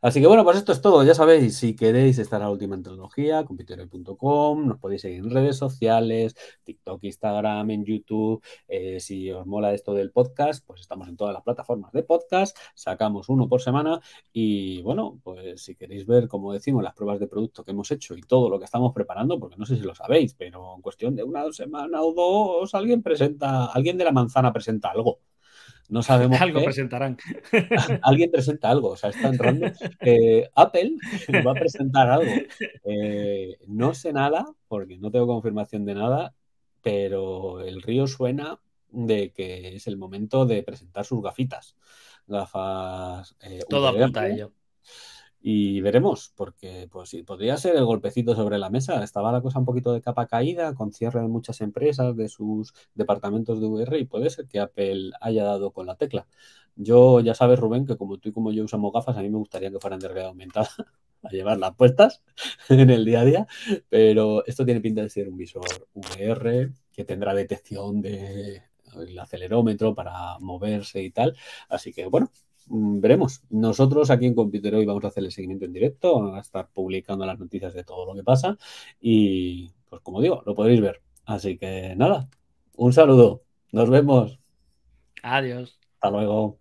Así que bueno, pues esto es todo. Ya sabéis, si queréis estar a la última en tecnología, nos podéis seguir en redes sociales, TikTok, Instagram, en YouTube. Eh, si os mola esto del podcast, pues estamos en todas las plataformas de podcast, sacamos uno por semana. Y bueno, pues si queréis ver, como decimos, las pruebas de producto que hemos hecho y todo lo que estamos preparando, porque no sé si lo sabéis, pero en cuestión de una semana o dos, alguien presenta, alguien de la manzana presenta algo. No sabemos. Algo presentarán. Alguien presenta algo, o sea, está entrando. Eh, Apple va a presentar algo. Eh, no sé nada, porque no tengo confirmación de nada, pero el río suena de que es el momento de presentar sus gafitas. Gafas. Eh, Todo apunta a ello. Y veremos, porque pues podría ser el golpecito sobre la mesa. Estaba la cosa un poquito de capa caída, con cierre de muchas empresas, de sus departamentos de VR, y puede ser que Apple haya dado con la tecla. Yo, ya sabes, Rubén, que como tú y como yo usamos gafas, a mí me gustaría que fueran de realidad aumentada a llevar las puestas en el día a día, pero esto tiene pinta de ser un visor VR que tendrá detección del el acelerómetro para moverse y tal. Así que, bueno, Mm, veremos. Nosotros aquí en Computer hoy vamos a hacer el seguimiento en directo, vamos a estar publicando las noticias de todo lo que pasa y, pues como digo, lo podéis ver. Así que nada, un saludo, nos vemos. Adiós. Hasta luego.